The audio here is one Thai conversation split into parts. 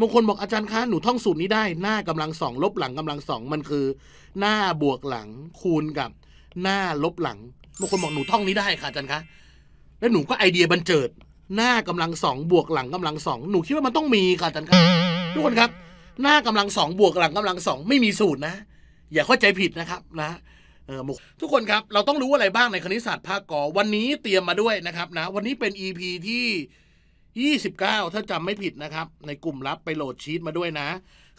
บางคนบอกอาจารย์คะหนูท่องสูตรนี้ได้หน้ากำลังสองลบหลังกำลังสองมันคือ หน้าบวกหลัง คูณกับ หน้าลบหลังบางคนบอกหนูท่องนี้ได้ค่ะอาจารย์คะแล้วหนูก็ไอเดียบันเจิด หน้ากำลังสองบวกหลังกำลังสองหนูคิดว่ามันต้องมีค่ะอาจารย์คะทุกคนครับ หน้ากำลังสองบวกหลังกำลังสองไม่มีสูตรนะ อย่าเข้าใจผิดนะครับนะเออทุกคนครับเราต้องรู้อะไรบ้างในคณิตศาสตร์ภาคกอวันนี้เตรียมมาด้วยนะครับนะวันนี้เป็น EP ีที่29ถ้าจำไม่ผิดนะครับ ในกลุ่มลับไปโหลดชีตมาด้วยนะ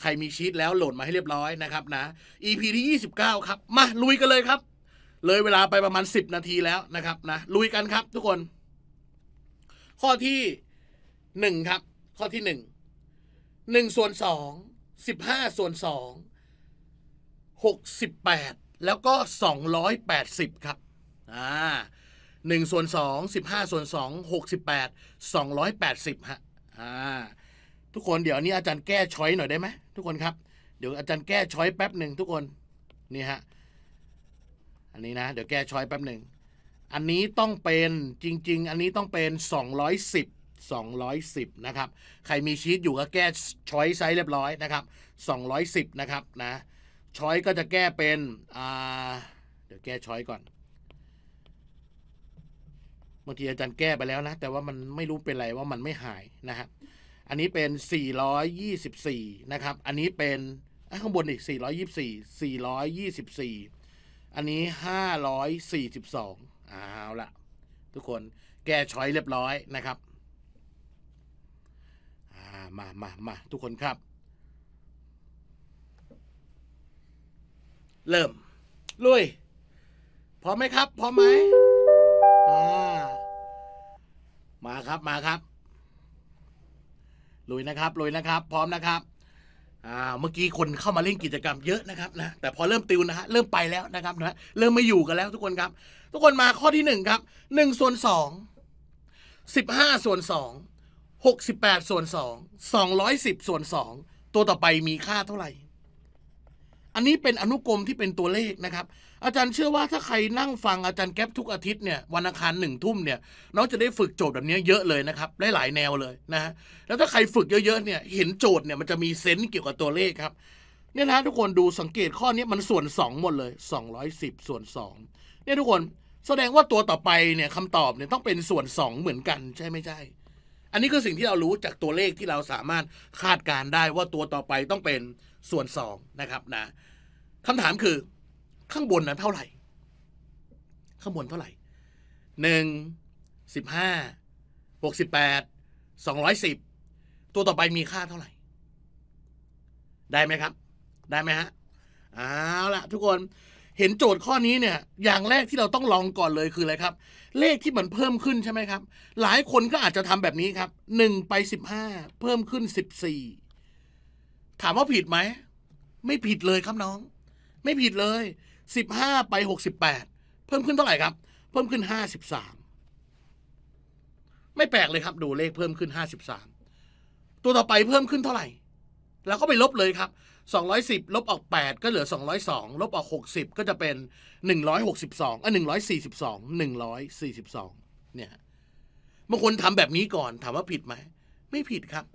ใครมีชีตแล้วโหลดมาให้เรียบร้อยนะครับนะ EP ที่ 29 ครับ มาลุยกันเลยครับ เลยเวลาไปประมาณ 10 นาทีแล้วนะครับนะ ลุยกันครับทุกคน ข้อที่ 1 ครับ ข้อที่ 1 1ส่วน2 15ส่วน2 68 แล้วก็ 280 ครับอ่าหนึ่งส่วนสองสิบห้าส่วนสองหกสิบแปฮะอ่าทุกคนเดี๋ยวนี้อาจารย์แก้ช้อยหน่อยได้ไหมทุกคนครับเดี๋ยวอาจารย์แก้ช้อยแป๊บหนึ่งทุกคนนี่ฮะอันนี้นะเดี๋ยวแก้ช้อยแป๊บหนึ่งอันนี้ต้องเป็นจริงๆ อันนี้ต้องเป็นสสสออองงรร้ยิบ้อยสิบนะครับ ใครมีชีตอยู่ก็แก้ช้อยไซส์เรียบร้อยนะครับสอองร้ยสิบนะครับนะช้อยก็จะแก้เป็นอ่าเดี๋ยวแก้ช้อยก่อนบางทีอาจารย์แก้ไปแล้วนะ แต่ว่ามันไม่รู้เป็นไรว่ามันไม่หายนะฮะอันนี้เป็น 424 นะครับ อันนี้เป็นข้างบนอีก424 424 อันนี้ 542ออาวละทุกคนแก้ช้อยเรียบร้อยนะครับมามามาทุกคนครับ เริ่มลุยพร้อมไหมครับพร้อมไหมอ่ามาครับมาครับลุยนะครับลุยนะครับ พร้อมนะครับอ่าเมื่อกี้คนเข้ามาเล่นกิจกรรมเยอะนะครับนะแต่พอเริ่มติวนะฮะเริ่มไปแล้วนะครับนะเริ่มไม่อยู่กันแล้ว ทุกคนครับ ทุกคนมาข้อที่หนึ่งครับหนึ่งส่วนสองสิบห้าส่วนสองหกสิบแปดส่วนสองสองร้อยสิบส่วนสองตัวต่อไปมีค่าเท่าไหร่อันนี้เป็นอนุกรมที่เป็นตัวเลขนะครับอาจารย์เชื่อว่าถ้าใครนั่งฟังอาจารย์แก๊ปทุกอาทิตย์เนี่ยวันอังคารหนึ่งทุ่มเนี่ยน้องจะได้ฝึกโจทย์แบบนี้เยอะเลยนะครับได้หลายแนวเลยนะฮะแล้วถ้าใครฝึกเยอะๆเนี่ยเห็นโจทย์เนี่ยมันจะมีเซนส์เกี่ยวกับตัวเลขครับเนี่ยนะทุกคนดูสังเกตข้อนี้มันส่วน 2 หมดเลย 210 ส่วน 2เนี่ยทุกคนแสดงว่าตัวต่อไปเนี่ยคำตอบเนี่ยต้องเป็นส่วน 2 เหมือนกัน ใช่ไม่ใช่อันนี้คือสิ่งที่เรารู้จากตัวเลขที่เราสามารถคาดการได้ว่าตัวต่อไปต้องเป็นส่วน2นะครับนะคำถามคือข้างบนนั้นเท่าไหร่ข้างบนเท่าไหร่หนึ่งสิบห้าหกสิบแปดสองร้อยสิบตัวต่อไปมีค่าเท่าไหร่ ได้ไหมครับ ได้ไหมฮะเอาละทุกคนเห็นโจทย์ข้อนี้เนี่ย อย่างแรกที่เราต้องลองก่อนเลยคืออะไรครับ เลขที่มันเพิ่มขึ้นใช่ไหมครับ หลายคนก็อาจจะทำแบบนี้ครับหนึ่งไปสิบห้าเพิ่มขึ้นสิบสี่ถามว่าผิดไหม ไม่ผิดเลยครับน้อง ไม่ผิดเลย15 ไป 68 เพิ่มขึ้นเท่าไหร่ครับ เพิ่มขึ้น 53 ไม่แปลกเลยครับ ดูเลขเพิ่มขึ้น 53 ตัวต่อไปเพิ่มขึ้นเท่าไหร่ แล้วก็ไปลบเลยครับ 210 ลบออก 8 ก็เหลือ 202ลบออก 60 ก็จะเป็น 162อ่ะ142 142 เนี่ยบางคนทำแบบนี้ก่อนถามว่าผิดไหม ไม่ผิดครับ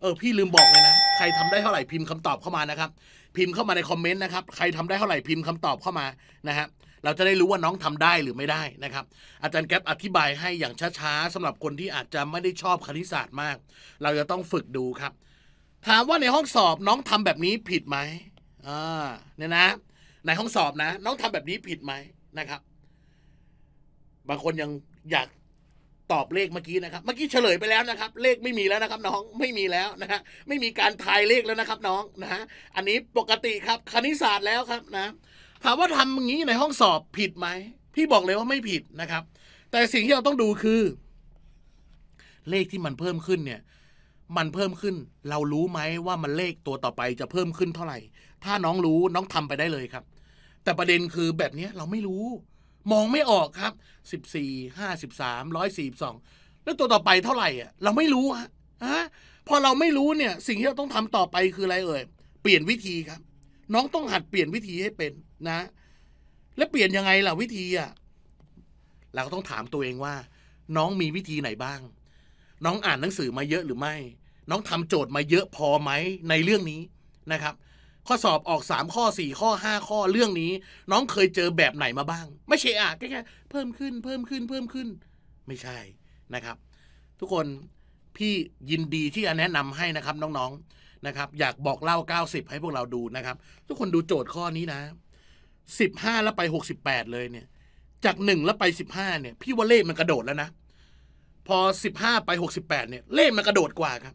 เออ พี่ลืมบอกเลยนะ ใครทำได้เท่าไหร่พิมพ์คำตอบเข้ามานะครับ พิมพ์เข้ามาในคอมเมนต์นะครับ ใครทำได้เท่าไหร่พิมพ์คำตอบเข้ามานะฮะเราจะได้รู้ว่าน้องทำได้หรือไม่ได้นะครับ อาจารย์แก๊ปอธิบายให้อย่างช้า ๆ สำหรับคนที่อาจจะไม่ได้ชอบคณิตศาสตร์มาก เราจะต้องฝึกดูครับ ถามว่าในห้องสอบน้องทำแบบนี้ผิดไหมอ่าเนี่ยนะ ในห้องสอบนะน้องทำแบบนี้ผิดไหมนะครับ บางคนยังอยากตอบเลขเมื่อกี้นะครับ เมื่อกี้เฉลยไปแล้วนะครับ เลขไม่มีแล้วนะครับ น้องไม่มีแล้วนะฮะไม่มีการทายเลขแล้วนะครับ น้องนะฮะอันนี้ปกติครับ คณิตศาสตร์แล้วครับนะถามว่าทำอย่างนี้ในห้องสอบผิดไหมพี่บอกเลยว่าไม่ผิดนะครับ แต่สิ่งที่เราต้องดูคือ เลขที่มันเพิ่มขึ้นเนี่ย มันเพิ่มขึ้น เรารู้ไหมว่ามันเลขตัวต่อไปจะเพิ่มขึ้นเท่าไหร่ ถ้าน้องรู้น้องทำไปได้เลยครับ แต่ประเด็นคือแบบนี้เราไม่รู้มองไม่ออกครับ 14 53 142 แล้วตัวต่อไปเท่าไหร่อ่ะ เราไม่รู้ฮะพอเราไม่รู้เนี่ย สิ่งที่เราต้องทำต่อไปคืออะไร เอ่ย เปลี่ยนวิธีครับ น้องต้องหัดเปลี่ยนวิธีให้เป็นนะ และเปลี่ยนยังไงล่ะวิธีอ่ะ เราก็ต้องถามตัวเองว่า น้องมีวิธีไหนบ้าง น้องอ่านหนังสือมาเยอะหรือไม่ น้องทำโจทย์มาเยอะพอไหมในเรื่องนี้นะครับข้อสอบออก3ข้อ4ข้อ5ข้อเรื่องนี้ น้องเคยเจอแบบไหนมาบ้าง ไม่ใช่อ่ะแค่เพิ่มขึ้นเพิ่มขึ้นเพิ่มขึ้นไม่ใช่นะครับ ทุกคนพี่ยินดีที่จะแนะนำให้นะครับน้องๆนะครับ อยากบอกเล่า 90 ให้พวกเราดูนะครับ ทุกคนดูโจทย์ข้อนี้นะ 15 แล้วไป 68 เลยเนี่ย จาก 1 แล้วไป 15เนี่ย พี่ว่าเลขมันกระโดดแล้วนะ พอ 15 ไป 68เนี่ย เลขมันกระโดดกว่าครับ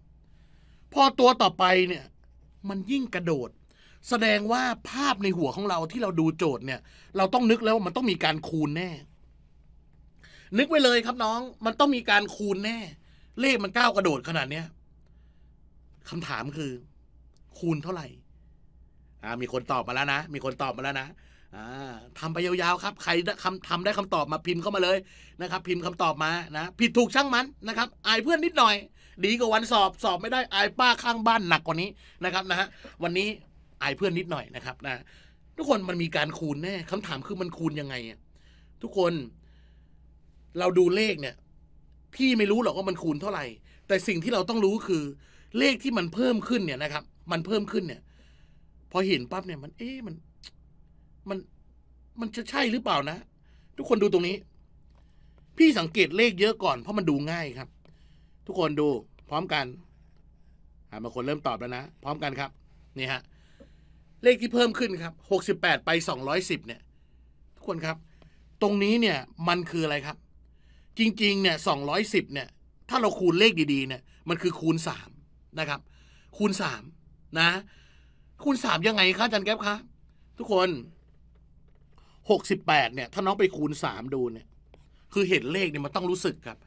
พอตัวต่อไปเนี่ยมันยิ่งกระโดดแสดงว่าภาพในหัวของเราที่เราดูโจทย์เนี่ย เราต้องนึกแล้วว่ามันต้องมีการคูณแน่ นึกไว้เลยครับน้อง มันต้องมีการคูณแน่ เลขมันก้าวกระโดดขนาดเนี้ยคำถามคือ คูณเท่าไหร่อ่ามีคนตอบมาแล้วนะมีคนตอบมาแล้วนะอ่าทำไปยาวๆครับ ใครคำทำได้คำตอบมาพิมพ์เข้ามาเลยนะครับ พิมพ์คำตอบมานะผิดถูกช่างมันนะครับ อายเพื่อนนิดหน่อย ดีกว่าวันสอบสอบไม่ได้อายป้าข้างบ้านหนักกว่านี้นะครับนะฮะวันนี้อายเพื่อน นิดหน่อยนะครับนะทุกคนมันมีการคูณแน่คำถามคือ มันคูณยังไงทุกคน เราดูเลขเนี่ย พี่ไม่รู้หรอกว่ามันคูณเท่าไหร่ แต่สิ่งที่เราต้องรู้คือ เลขที่มันเพิ่มขึ้นเนี่ยนะครับ มันเพิ่มขึ้นเนี่ย พอเห็นปั๊บเนี่ย มัน เอ๊ะมันมันมันจะใช่หรือเปล่านะ ทุกคนดูตรงนี้ พี่สังเกตเลขเยอะก่อน เพราะมันดูง่ายครับ ทุกคนดู พร้อมกันมาคนเริ่มตอบแล้วนะ พร้อมกันครับนี่ฮะเลขที่เพิ่มขึ้นครับ68ไป210เนี่ยทุกคนครับ ตรงนี้เนี่ยมันคืออะไรครับ จริงๆเนี่ย210เนี่ยถ้าเราคูณเลขดีๆเนี่ยมันคือคูณ3นะครับคูณ3นะคูณ 3 ยังไงคะอาจารย์แก๊ปคะทุกคน 68เนี่ยถ้าน้องไปคูณ 3 ดูเนี่ยคือเห็นเลขเนี่ยมันต้องรู้สึกครับ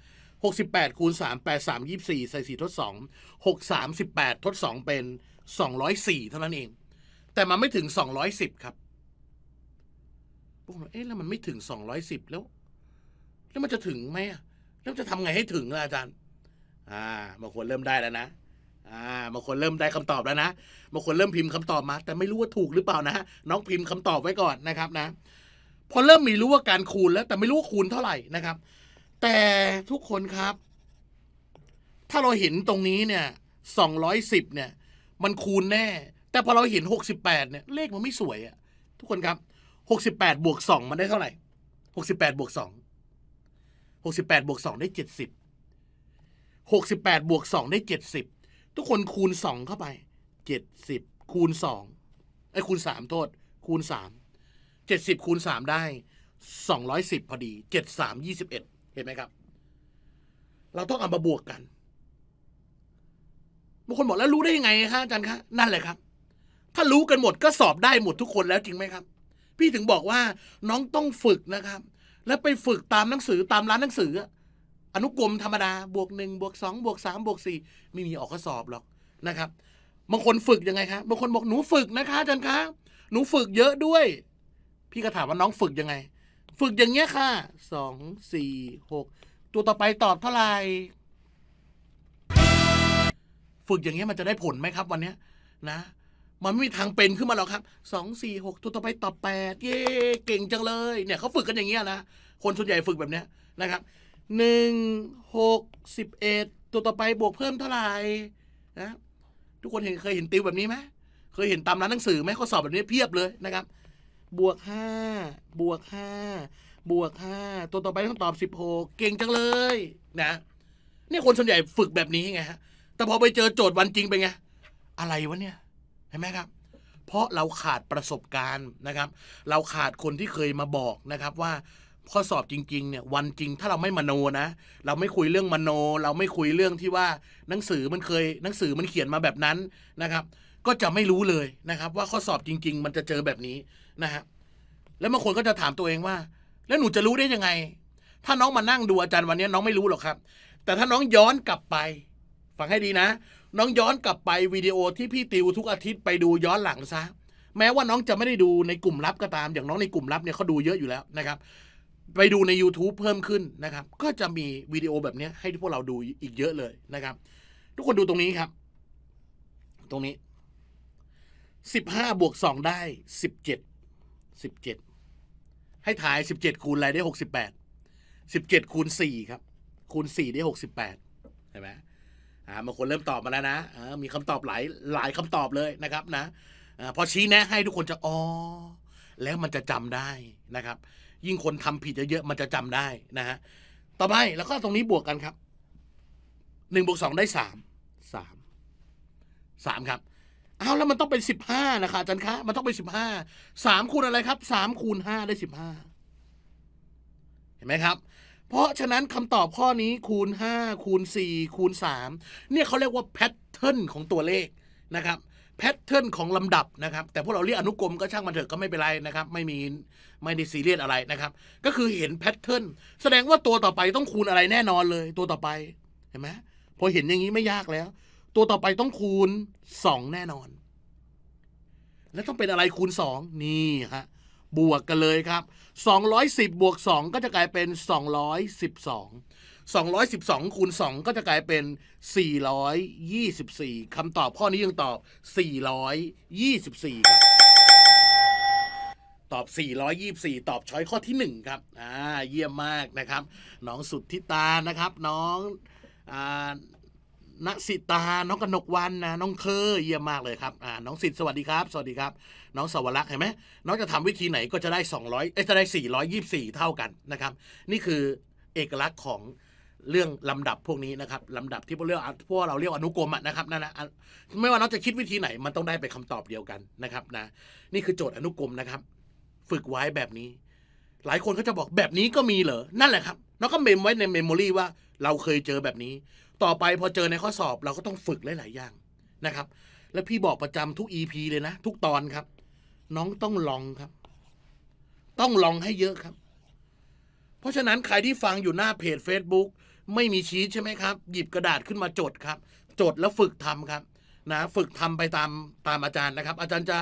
68 คูณ3 8 3 24 ใส่ 4 ทด 2 6 38ทด 2 เป็น 204 เท่านั้นเองแต่มันไม่ถึงสองร้อยสิบครับพราเอ๊ะแล้วมันไม่ถึงสองร้อยสิบแล้ว แล้วมันจะถึงไหมแล้วจะทำไงให้ถึงล่ะอาจารย์ อ่าบางคนเริ่มได้แล้วนะอ่าบางคน เริ่มได้คำตอบแล้วนะ บางคนเริ่มพิมพ์คำตอบมา แต่ไม่รู้ว่าถูกหรือเปล่านะ น้องพิมพ์คำตอบไว้ก่อนนะครับ นะ พอเริ่มมีรู้ว่าการคูณแล้ว แต่ไม่รู้ว่าคูณเท่าไหร่นะครับ แต่ทุกคนครับ ถ้าเราเห็นตรงนี้เนี่ยสองร้อยสิบเนี่ย มันคูณแน่แต่พอเราเห็น68 เนี่ย เลขมันไม่สวยอะทุกคนครับ 68บวก2มันได้เท่าไหร่68บวก2 68บวก2ได้ 70 68บวก2ได้ 70 ทุกคนคูณ 2 เข้าไป 70คูณ2ไอ้คูณ 3 โทษ คูณ 3 70คูณ3ได้ 210 พอดี 73 21 เห็นไหมครับ เราต้องเอามาบวกกันบางคนบอกแล้วรู้ได้ยังไงคะอาจารย์คะนั่นแหละครับถ้ารู้กันหมดก็สอบได้หมดทุกคนแล้วจริงไหมครับ พี่ถึงบอกว่าน้องต้องฝึกนะครับ แล้วไปฝึกตามหนังสือตามร้านหนังสืออนุกรมธรรมดาบวกหนึ่งบวกสองบวกสามบวกสี่ไม่มีออกข้อสอบหรอกนะครับบางคนฝึกยังไงครับบางคนบอกหนูฝึกนะคะอาจารย์คะหนูฝึกเยอะด้วย พี่ก็ถามว่าน้องฝึกยังไง ฝึกอย่างเงี้ยค่ะสองสี่หกตัวต่อไปตอบเท่าไหร่ฝึกอย่างเงี้ยมันจะได้ผลไหมครับ วันเนี้ยนะมันไม่มีทางเป็นขึ้นมาหรอกครับ สองสี่หกตัวต่อไปต่อแปด เย่เก่งจังเลย เนี่ยเขาฝึกกันอย่างเงี้ยนะ คนส่วนใหญ่ฝึกแบบเนี้ยนะครับ หนึ่งหกสิบเอ็ดตัวต่อไปบวกเพิ่มเท่าไหร่ นะ ทุกคนเห็นเคยเห็นติวแบบนี้ไหม เคยเห็นตามร้านหนังสือไหมข้อสอบแบบนี้เพียบเลยนะครับ บวกห้า บวกห้า บวกห้า ตัวต่อไปต้องตอบสิบหกเก่งจังเลย นะ เนี่ยคนส่วนใหญ่ฝึกแบบนี้ไงฮะ แต่พอไปเจอโจทย์วันจริงไปไง อะไรวะเนี่ยห็นไหมครับ เพราะเราขาดประสบการณ์นะครับ เราขาดคนที่เคยมาบอกนะครับ ว่าข้อสอบจริงๆเนี่ยวันจริงถ้าเราไม่มโนนะเราไม่คุยเรื่องมโน เราไม่คุยเรื่องที่ว่าหนังสือมันเคย หนังสือมันเขียนมาแบบนั้นนะครับ ก็จะไม่รู้เลยนะครับ ว่าข้อสอบจริงๆ มันจะเจอแบบนี้นะฮะแล้วบางคนก็จะถามตัวเองว่า แล้วหนูจะรู้ได้ยังไง ถ้าน้องมานั่งดูอาจารย์วันนี้ น้องไม่รู้หรอกครับ แต่ถ้าน้องย้อนกลับไปฟังให้ดีนะ น้องย้อนกลับไปวิดีโอที่พี่ติวทุกอาทิตย์ไปดูย้อนหลังซะ แม้ว่าน้องจะไม่ได้ดูในกลุ่มลับก็ตาม อย่างน้องในกลุ่มลับเนี่ยเขาดูเยอะอยู่แล้วนะครับ ไปดูใน YouTube เพิ่มขึ้นนะครับ ก็จะมีวิดีโอแบบนี้ให้พวกเราดูอีกเยอะเลยนะครับ ทุกคนดูตรงนี้ครับ ตรงนี้สิบห้าบวกสองได้สิบเจ็ดสิบเจ็ดให้ถ่ายสิบเจ็ดคูณอะไรได้หกสิบแปดสิบเจ็ดคูณสี่ครับ คูณสี่ได้หกสิบแปดเห็นไหมอ่าบางคนเริ่มตอบมาแล้วนะมีคำตอบหลายหลายคำตอบเลยนะครับ นะอพอชี้แนะให้ทุกคนจะอ๋อแล้วมันจะจำได้นะครับ ยิ่งคนทำผิดเยอะๆมันจะจำได้นะฮะต่อไปแล้วก็ตรงนี้บวกกันครับหนึ่งบวกสองได้สามสามสามครับเอาแล้วมันต้องเป็นสิบห้านะคะจันค์คะ มันต้องเป็นสิบห้าสามคูณอะไรครับสามคูณห้าได้สิบห้าเห็นไหมครับเพราะฉะนั้นคำตอบข้อนี้คูณ5คูณ4คูณ3เนี่ยเขาเรียกว่าแพทเทิร์นของตัวเลขนะครับแพทเทิร์นของลำดับนะครับ แต่พวกเราเรียกอนุกรมก็ช่างมันเถอะก็ไม่เป็นไรนะครับ ไม่มีไม่ได้ซีเรียสอะไรนะครับ ก็คือเห็นแพทเทิร์นแสดงว่าตัวต่อไปต้องคูณอะไรแน่นอนเลย ตัวต่อไปเห็นไหมพอเห็นอย่างนี้ไม่ยากแล้ว ตัวต่อไปต้องคูณ 2 แน่นอน แล้วต้องเป็นอะไรคูณ 2 นี่ฮะบวกกันเลยครับ210 บวก 2 ก็จะกลายเป็น 212 212คูณ2ก็จะกลายเป็น 424คำตอบข้อนี้ยังตอบ 424 ครับ ตอบ 424 ตอบช้อยข้อที่ 1 ครับอ่าเยี่ยมมากนะครับ น้องสุดทิตานะครับน้องอ่าณสิตา น้องกนกวันนะน้องเคยเยี่ยมมากเลยครับอ่าน้องสิทธิ์สวัสดีครับ สวัสดีครับน้องสวรักษ์เห็นไหมน้องจะทำวิธีไหนก็จะได้ 200 เอ้จะได้ 424 เท่ากันนะครับ นี่คือเอกลักษณ์ของเรื่องลำดับพวกนี้นะครับลำดับที่พวกเรียกพวกเราเรียกอนุกรมนะครับ นั่นนะไม่ว่าน้องจะคิดวิธีไหนมันต้องได้ไปคำตอบเดียวกันนะครับนะ นี่คือโจทย์อนุกรมนะครับ ฝึกไว้แบบนี้ หลายคนก็จะบอกแบบนี้ก็มีเหรอ นั่นแหละครับน้องก็เมมไว้ในเมมโมรีว่าเราเคยเจอแบบนี้ ต่อไปพอเจอในข้อสอบเราก็ต้องฝึกหลายๆอย่างนะครับ และพี่บอกประจำทุก EP เลยนะ ทุกตอนครับน้องต้องลองครับ ต้องลองให้เยอะครับ เพราะฉะนั้นใครที่ฟังอยู่หน้าเพจ Facebook ไม่มีชี้ใช่ไหมครับ หยิบกระดาษขึ้นมาจดครับ จดแล้วฝึกทำครับ นะ ฝึกทำไปตามตามอาจารย์นะครับ อาจารย์จะ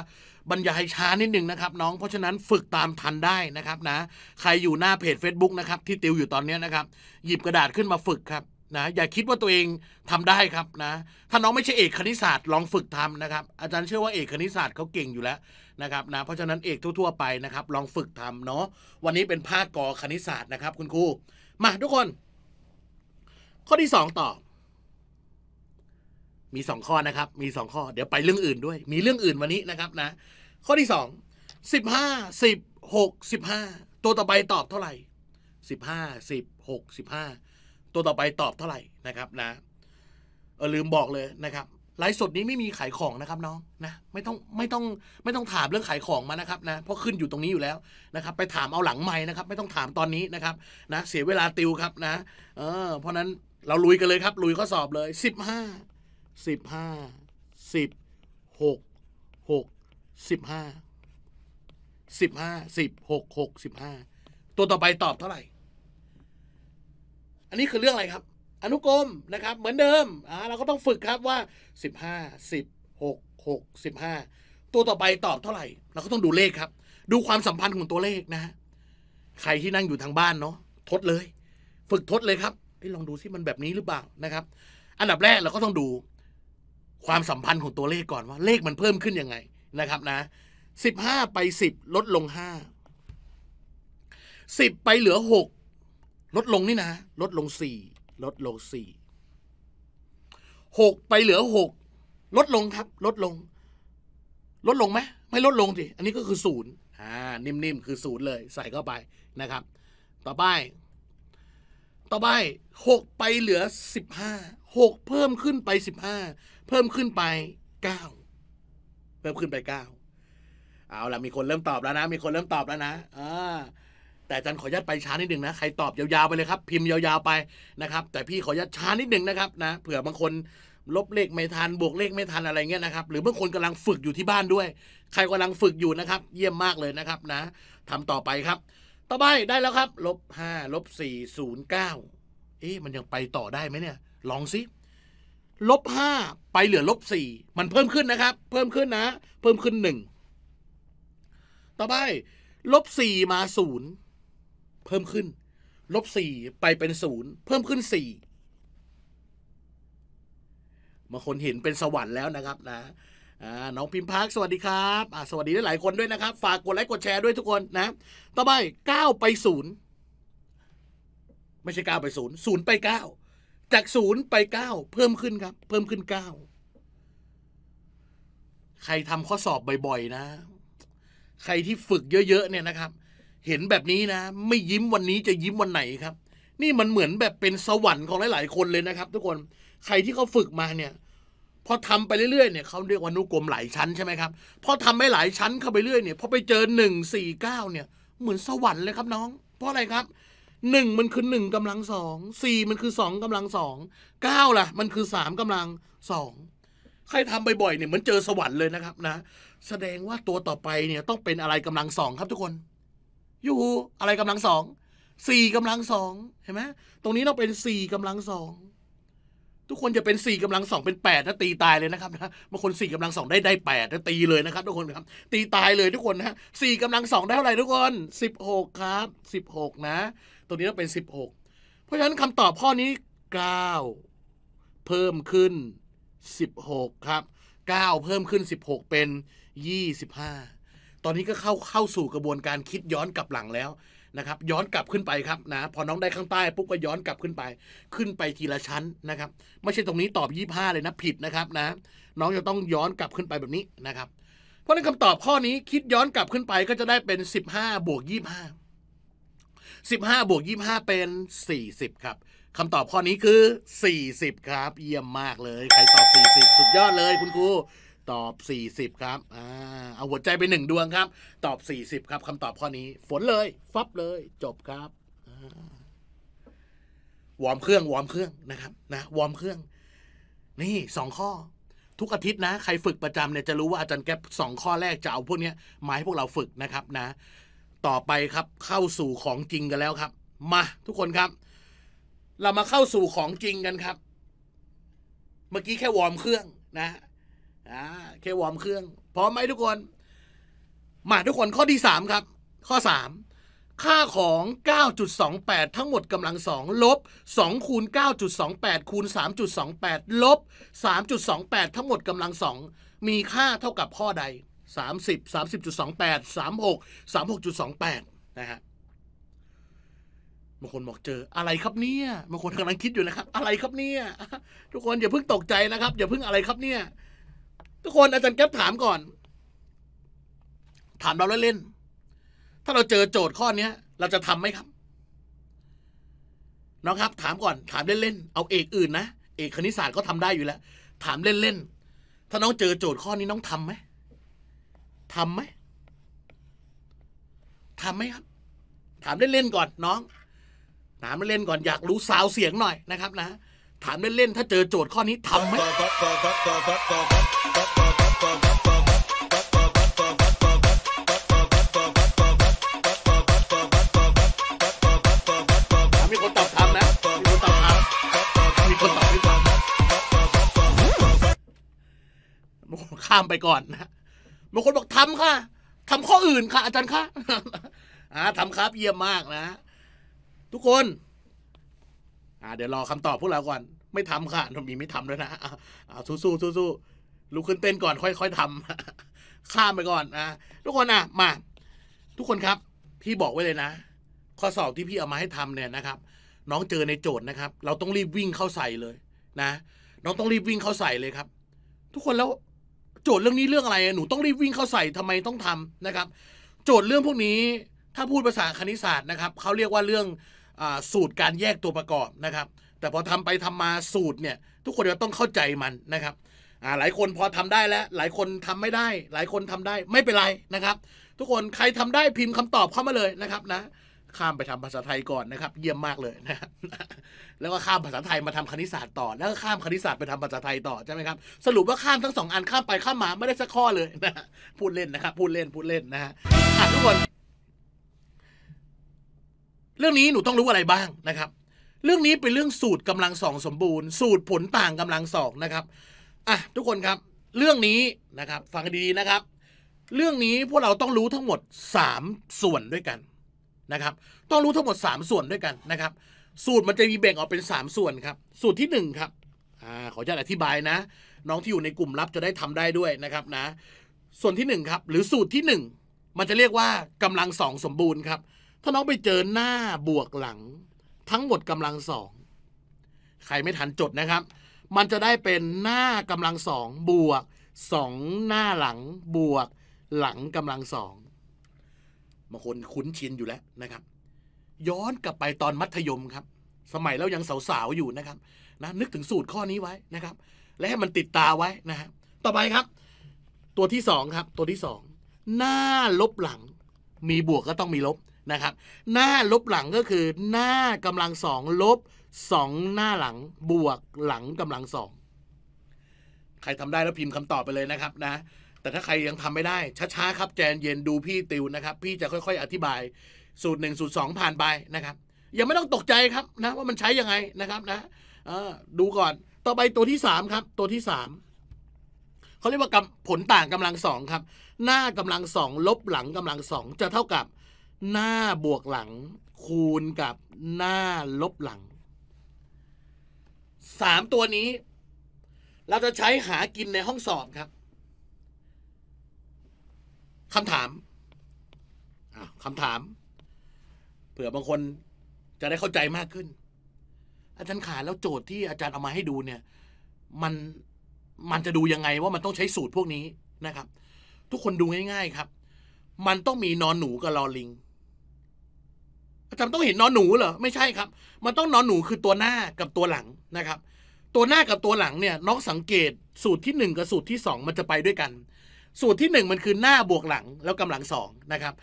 บรรยายช้านิดหนึ่งนะครับ น้อง เพราะฉะนั้นฝึกตามทันได้นะครับ นะ ใครอยู่หน้าเพจ Facebook นะครับที่ติวอยู่ตอนนี้นะครับ หยิบกระดาษขึ้นมาฝึกครับ นะ อย่าคิดว่าตัวเองทำได้ครับนะ ถ้าน้องไม่ใช่เอกคณิตศาสตร์ลองฝึกทำนะครับ อาจารย์เชื่อว่าเอกคณิตศาสตร์เขาเก่งอยู่แล้วนะครับนะเพราะฉะนั้นเอกทั่ว ๆ ไปนะครับ ลองฝึกทำเนาะวันนี้เป็นภาคกอคณิตศาสตร์นะครับ คุณครูมาทุกคน ข้อที่สองต่อมีสองข้อนะครับ มีสองข้อ เดี๋ยวไปเรื่องอื่นด้วย มีเรื่องอื่นวันนี้นะครับนะ ข้อที่สสสองิิบบห้าหกสิบห้าตัวต่อไปตอบเท่าไหร่สสิิบบหห้ากสิบห้าตัวต่อไปตอบเท่าไหร่นะครับนะเออลืมบอกเลยนะครับไลฟ์สดนี้ไม่มีขายของนะครับน้องนะไม่ต้องไม่ต้องไม่ต้องถามเรื่องขายของมานะครับนะเพราะขึ้นอยู่ตรงนี้อยู่แล้วนะครับ ไปถามเอาหลังไม้นะครับ ไม่ต้องถามตอนนี้นะครับ นะเสียเวลาติวครับ นะ เออ เพราะนั้น เราลุยกันเลยครับ ลุยข้อสอบเลยสิบห้าสิบห้าสิบหกหกสิบห้าสิบห้าสิบหกหกสิบห้าตัวต่อไปตอบเท่าไหร่ อันนี้คือเรื่องอะไรครับอนุกรมนะครับ เหมือนเดิมอ่าเราก็ต้องฝึกครับว่า15 10 6 6 15ตัวต่อไปตอบเท่าไหร่ เราก็ต้องดูเลขครับ ดูความสัมพันธ์ของตัวเลขนะใครที่นั่งอยู่ทางบ้านเนาะทดเลย ฝึกทดเลยครับลองดูซิมันแบบนี้หรือเปล่านะครับ อันดับแรกเราก็ต้องดู ความสัมพันธ์ของตัวเลขก่อนว่า เลขมันเพิ่มขึ้นยังไงนะครับนะสิบห้าไปสิบลดลงห้าสิบไปเหลือหกลดลงนี่นะลดลงสี่ลดลงสี่หกไปเหลือหกลดลงครับ ลดลง ลดลงไหมไม่ลดลงสิอันนี้ก็คือศูนย์อ่านิ่มๆคือศูนย์เลย ใส่เข้าไปนะครับ ต่อไปต่อไปหกไปเหลือสิบห้าหกเพิ่มขึ้นไปสิบห้าเพิ่มขึ้นไปเก้าเพิ่มขึ้นไปเก้าเอาละมีคนเริ่มตอบแล้วนะ มีคนเริ่มตอบแล้วนะอ่าแต่จันขออนุญาตไปช้านิดหนึ่งนะใครตอบยาวๆไปเลยครับพิมพ์ยาวๆไปนะครับแต่พี่ขออนุญาตช้านิดหนึ่งนะครับนะเผื่อบางคนลบเลขไม่ทันบวกเลขไม่ทันอะไรเงี้ยนะครับหรือบางคนกำลังฝึกอยู่ที่บ้านด้วย ใครกำลังฝึกอยู่นะครับ เยี่ยมมากเลยนะครับนะทำต่อไปครับ ต่อไปได้แล้วครับลบห้าลบสี่ศูนย์เก้าเอ๊ะมันยังไปต่อได้ไหมเนี่ยลองซิลบห้าไปเหลือลบสี่มันเพิ่มขึ้นนะครับ เพิ่มขึ้นนะ เพิ่มขึ้นหนึ่งต่อไปลบสี่มาศูนย์พิ่มขึ้นลบสี่ไปเป็นศูนย์เพิ่มขึ้นสี่บางคนเห็นเป็นสวรรค์แล้วนะครับ นะน้องพิมพ์พักสวัสดีครับสวัสดีได้หลายคนด้วยนะครับ ฝากกดไลค์กดแชร์ด้วยทุกคนนะต่อไปเก้าไปศูนย์ไม่ใช่เก้าไปศูนย์ศูนย์ไปเก้าจากศูนย์ไปเก้าเพิ่มขึ้นครับ เพิ่มขึ้นเก้าใครทำข้อสอบบ่อยๆนะ ใครที่ฝึกเยอะๆเนี่ยนะครับเห็นแบบนี้นะ ไม่ยิ้มวันนี้จะยิ้มวันไหนครับ นี่มันเหมือนแบบเป็นสวรรค์ของหลายๆคนเลยนะครับ ทุกคนใครที่เขาฝึกมาเนี่ยพอทำไปเรื่อยๆเนี่ยเขาเรียกว่านุกรมหลายชั้นใช่ไหมครับ พอทำไปหลายชั้นเข้าไปเรื่อยเนี่ยพอไปเจอหนึ่งสี่เก้าเนี่ยเหมือนสวรรค์เลยครับน้อง เพราะอะไรครับหนึ่งมันคือหนึ่งกำลังสองสี่มันคือสองกำลังสองเก้าล่ะมันคือสามกำลังสองใครทำบ่อยๆเนี่ยเหมือนเจอสวรรค์เลยนะครับนะแสดงว่าตัวต่อไปเนี่ยต้องเป็นอะไรกำลังสองครับทุกคนยูอะไรกำลังสองสี่กำลังสองเห็นไหมตรงนี้เราเป็นสี่กำลังสองทุกคนจะเป็นสี่กำลังสองเป็นแปดถ้าตีตายเลยนะครับนะบางคนสี่กำลังสองได้ได้แปดถ้าตีเลยนะครับ ทุกคนครับตีตายเลยทุกคนนะสี่กำลังสองได้เท่าไหร่ทุกคนสิบหกครับสิบหกนะ ตรงนี้ต้องเป็นสิบหกเพราะฉะนั้นคำตอบข้อนี้เก้าเพิ่มขึ้นสิบหกครับเก้าเพิ่มขึ้นสิบหกเป็นยี่สิบห้าตอนนี้ก็เข้าเข้าสู่กระบวนการคิดย้อนกลับหลังแล้วนะครับ ย้อนกลับขึ้นไปครับนะพอน้องได้ข้างใต้ปุ๊บก็ย้อนกลับขึ้นไป ขึ้นไปทีละชั้นนะครับไม่ใช่ตรงนี้ตอบ25เลยนะผิดนะครับนะน้องจะต้องย้อนกลับขึ้นไปแบบนี้นะครับเพราะนั้นคำตอบข้อนี้ คิดย้อนกลับขึ้นไปก็จะได้เป็น 15 บวก 25 15บวก 25 เป็น 40 ครับคำตอบข้อนี้คือ 40 ครับ เยี่ยมมากเลยใครตอบ 40 สุดยอดเลยคุณครูตอบ40ครับ อ่า เอาหัวใจไปหนึ่งดวงครับ ตอบ40ครับคำตอบข้อนี้ ฝนเลยฟับเลย จบครับ วอร์มเครื่อง วอร์มเครื่องนะครับ นะวอร์มเครื่อง นี่สองข้อ ทุกอาทิตย์นะ ใครฝึกประจำเนี่ยจะรู้ว่าอาจารย์แก๊ปสองข้อแรกจะเอาพวกนี้มาให้พวกเราฝึกนะครับนะต่อไปครับ เข้าสู่ของจริงกันแล้วครับ มา ทุกคนครับ เรามาเข้าสู่ของจริงกันครับ เมื่อกี้แค่วอร์มเครื่องนะอ่าเควอร์มเครื่องพร้อมไหมทุกคน มาทุกคนข้อที่ 3 ครับ ข้อ 3 ค่าของ 9.28 ทั้งหมดกำลัง2ลบ2คูณ9.28คูณ3.28ลบ3.28 ทั้งหมดกำลัง2มีค่าเท่ากับข้อใด 30 30.28 36 36.28นะฮะบางคนบอกเจออะไรครับเนี่ยบางคนกำลังคิดอยู่นะครับอะไรครับเนี่ยทุกคนอย่าเพิ่งตกใจนะครับอย่าเพิ่งอะไรครับเนี่ยทุกคนอาจารย์แก๊ปถามก่อน ถามเราเล่นๆ ถ้าเราเจอโจทย์ข้อเนี้ยเราจะทํำไหมครับ น้องครับ ถามก่อน ถามเล่นๆ เอาเอกอื่นนะ เอกคณิตศาสตร์ก็ทำได้อยู่แล้ว ถามเล่นๆ ถ้าน้องเจอโจทย์ข้อนี้ น้องทํำไหม ทํำไหมทำไหมครับ ถามเล่นๆ ก่อนน้อง ถามเล่นๆ ก่อนอยากรู้สาวเสียงหน่อยนะครับ นะถามเล่นๆ ถ้าเจอโจทย์ข้อนี้ทำไหมบางคนข้ามไปก่อนนะ บางคนบอกทำค่ะทำข้ออื่นค่ะ อาจารย์คะอ่าทำครับเยี่ยมมากนะ ทุกคน อ่า เดี๋ยวรอคำตอบพวกเราก่อน ไม่ทำค่ะ มีไม่ทำด้วยนะ อ่า สู้สู้สู้สู้ลุกขึ้นเต้นก่อน ค่อยๆทำข้ามไปก่อนนะ ทุกคนนะมา ทุกคนครับ พี่บอกไว้เลยนะ ข้อสอบที่พี่เอามาให้ทำเนี่ยนะครับ น้องเจอในโจทย์นะครับ เราต้องรีบวิ่งเข้าใส่เลย นะ น้องต้องรีบวิ่งเข้าใส่เลยครับ ทุกคนแล้วโจทย์เรื่องนี้เรื่องอะไรหนูต้องรีบวิ่งเข้าใส่ทำไมต้องทำนะครับ โจทย์เรื่องพวกนี้ถ้าพูดภาษาคณิตศาสตร์นะครับเขาเรียกว่าเรื่องอสูตรการแยกตัวประกอบนะครับ แต่พอทำไปทำมาสูตรเนี่ยทุกคนจะต้องเข้าใจมันนะครับหลายคนพอทำได้แล้วหลายคนทำไม่ได้ หลายคนทำได้ไม่เป็นไรนะครับ ทุกคนใครทำได้พิมพ์คำตอบเข้ามาเลยนะครับนะข้ามไปทำภาษาไทยก่อนนะครับ เยี่ยมมากเลยนะแล้วก็ข้ามภาษาไทยมาทำคณิตศาสตร์ต่อแล้วก็ข้ามคณิตศาสตร์ไปทำภาษาไทยต่อใช่ไหมครับ สรุปว่าข้ามทั้งสองอันข้ามไปข้ามมาไม่ได้สักข้อเลยนะพูดเล่นนะครับ พูดเล่นพูดเล่นนะฮะทุกคน เรื่องนี้หนูต้องรู้อะไรบ้างนะครับ เรื่องนี้เป็นเรื่องสูตรกำลังสองสมบูรณ์ สูตรผลต่างกำลังสองนะครับอ่ะทุกคนครับ เรื่องนี้นะครับ ฟังดีๆนะครับ เรื่องนี้พวกเราต้องรู้ทั้งหมด3ส่วนด้วยกันนะครับ ต้องรู้ทั้งหมด 3 ส่วนด้วยกันนะครับ สูตรมันจะมีแบ่งออกเป็น 3 ส่วนครับ สูตรที่1ครับอ่าขอจะอธิบายนะ น้องที่อยู่ในกลุ่มลับจะได้ทำได้ด้วยนะครับนะ ส่วนที่1ครับหรือสูตรที่ 1 มันจะเรียกว่ากำลังสองสมบูรณ์ครับ ถ้าน้องไปเจอหน้าบวกหลัง ทั้งหมดกำลังสอง ใครไม่ทันจดนะครับ มันจะได้เป็นหน้ากำลังสองบวกสองหน้าหลัง บวก หลังกำลังสองบางคนคุ้นชินอยู่แล้วนะครับ ย้อนกลับไปตอนมัธยมครับ สมัยเรายังสาวๆอยู่นะครับนะนึกถึงสูตรข้อนี้ไว้นะครับ และให้มันติดตาไว้นะฮะต่อไปครับ ตัวที่สองครับตัวที่สองหน้าลบหลัง มีบวกก็ต้องมีลบนะครับ หน้าลบหลังก็คือ หน้ากำลังสองลบสองหน้าหลัง บวกหลังกำลังสองใครทำได้แล้วพิมพ์คำตอบไปเลยนะครับนะแต่ถ้าใครยังทำไม่ได้ช้าๆครับแจนเย็นดูพี่ติว นะครับ พี่จะค่อย ๆ อธิบายสูตรหนึ่งสูตรสองผ่านไปนะครับยังไม่ต้องตกใจครับนะว่ามันใช้ยังไงนะครับนะดูก่อน ต่อไปตัวที่สามครับตัวที่สามเขาเรียกว่ากผลต่างกำลังสองครับ หน้ากำลังสองลบหลังกำลังสองจะเท่ากับ หน้าบวกหลัง คูณกับหน้าลบหลังสามตัวนี้ เราจะใช้หากินในห้องสอบครับคำถามคำถาม เผื่อบางคนจะได้เข้าใจมากขึ้น อาจารย์ขาแล้วโจทย์ที่อาจารย์เอามาให้ดูเนี่ย มันมันจะดูยังไงว่ามันต้องใช้สูตรพวกนี้นะครับ ทุกคนดูง่าย ๆครับ มันต้องมีนอนหนูกับลอลิง อาจารย์ต้องเห็นนอนหนูเหรอไม่ใช่ครับ มันต้องนอนหนูคือตัวหน้ากับตัวหลังนะครับ ตัวหน้ากับตัวหลังเนี่ยน้องสังเกตสูตรที่1กับสูตรที่2มันจะไปด้วยกันสูตรที่ 1 มันคือหน้าบวกหลังแล้วกำลังสองนะครับ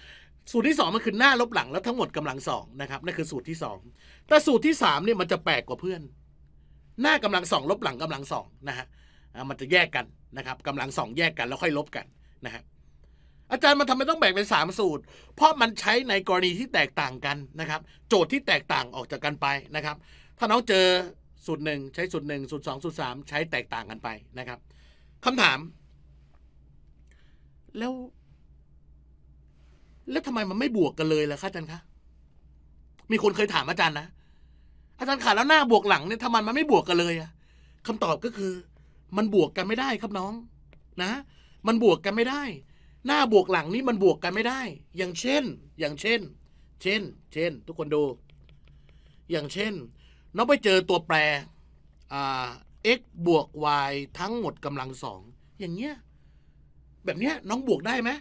สูตรที่2มันคือหน้าลบหลังแล้วทั้งหมดกำลังสองนะครับนั่นคือสูตรที่ 2 แต่สูตรที่3เนี่ยมันจะแปลกกว่าเพื่อน หน้ากำลังสองลบหลัง กำลังสองนะฮะมันจะแยกกันนะครับกำลังสองแยกกันแล้วค่อยลบกันนะฮะอาจารย์มันทำไมต้องแบ่งเป็น 3 สูตร เพราะมันใช้ในกรณีที่แตกต่างกันนะครับโจทย์ที่แตกต่างออกจากกันไปนะครับ ถ้าน้องเจอสูตรหนึ่งใช้สูตรหนึ่งสูตรสองสูตรสามใช้แตกต่างกันไปนะครับคำถามแล้ว แล้วทำไมมันไม่บวกกันเลยล่ะคะอาจารย์คะมีคนเคยถามอาจารย์นะอาจารย์ขาแล้วหน้าบวกหลังเนี่ยทำไมมันไม่บวกกันเลยอะคำตอบก็คือ มันบวกกันไม่ได้ครับน้อง นะ มันบวกกันไม่ได้ หน้าบวกหลังนี่มันบวกกันไม่ได้ อย่างเช่น อย่างเช่น เช่น เช่น ทุกคนดู อย่างเช่นน้องไปเจอตัวแปรอ่า x บวก y ทั้งหมดกำลังสองอย่างเงี้ยแบบเนี้ยน้องบวกได้ไหม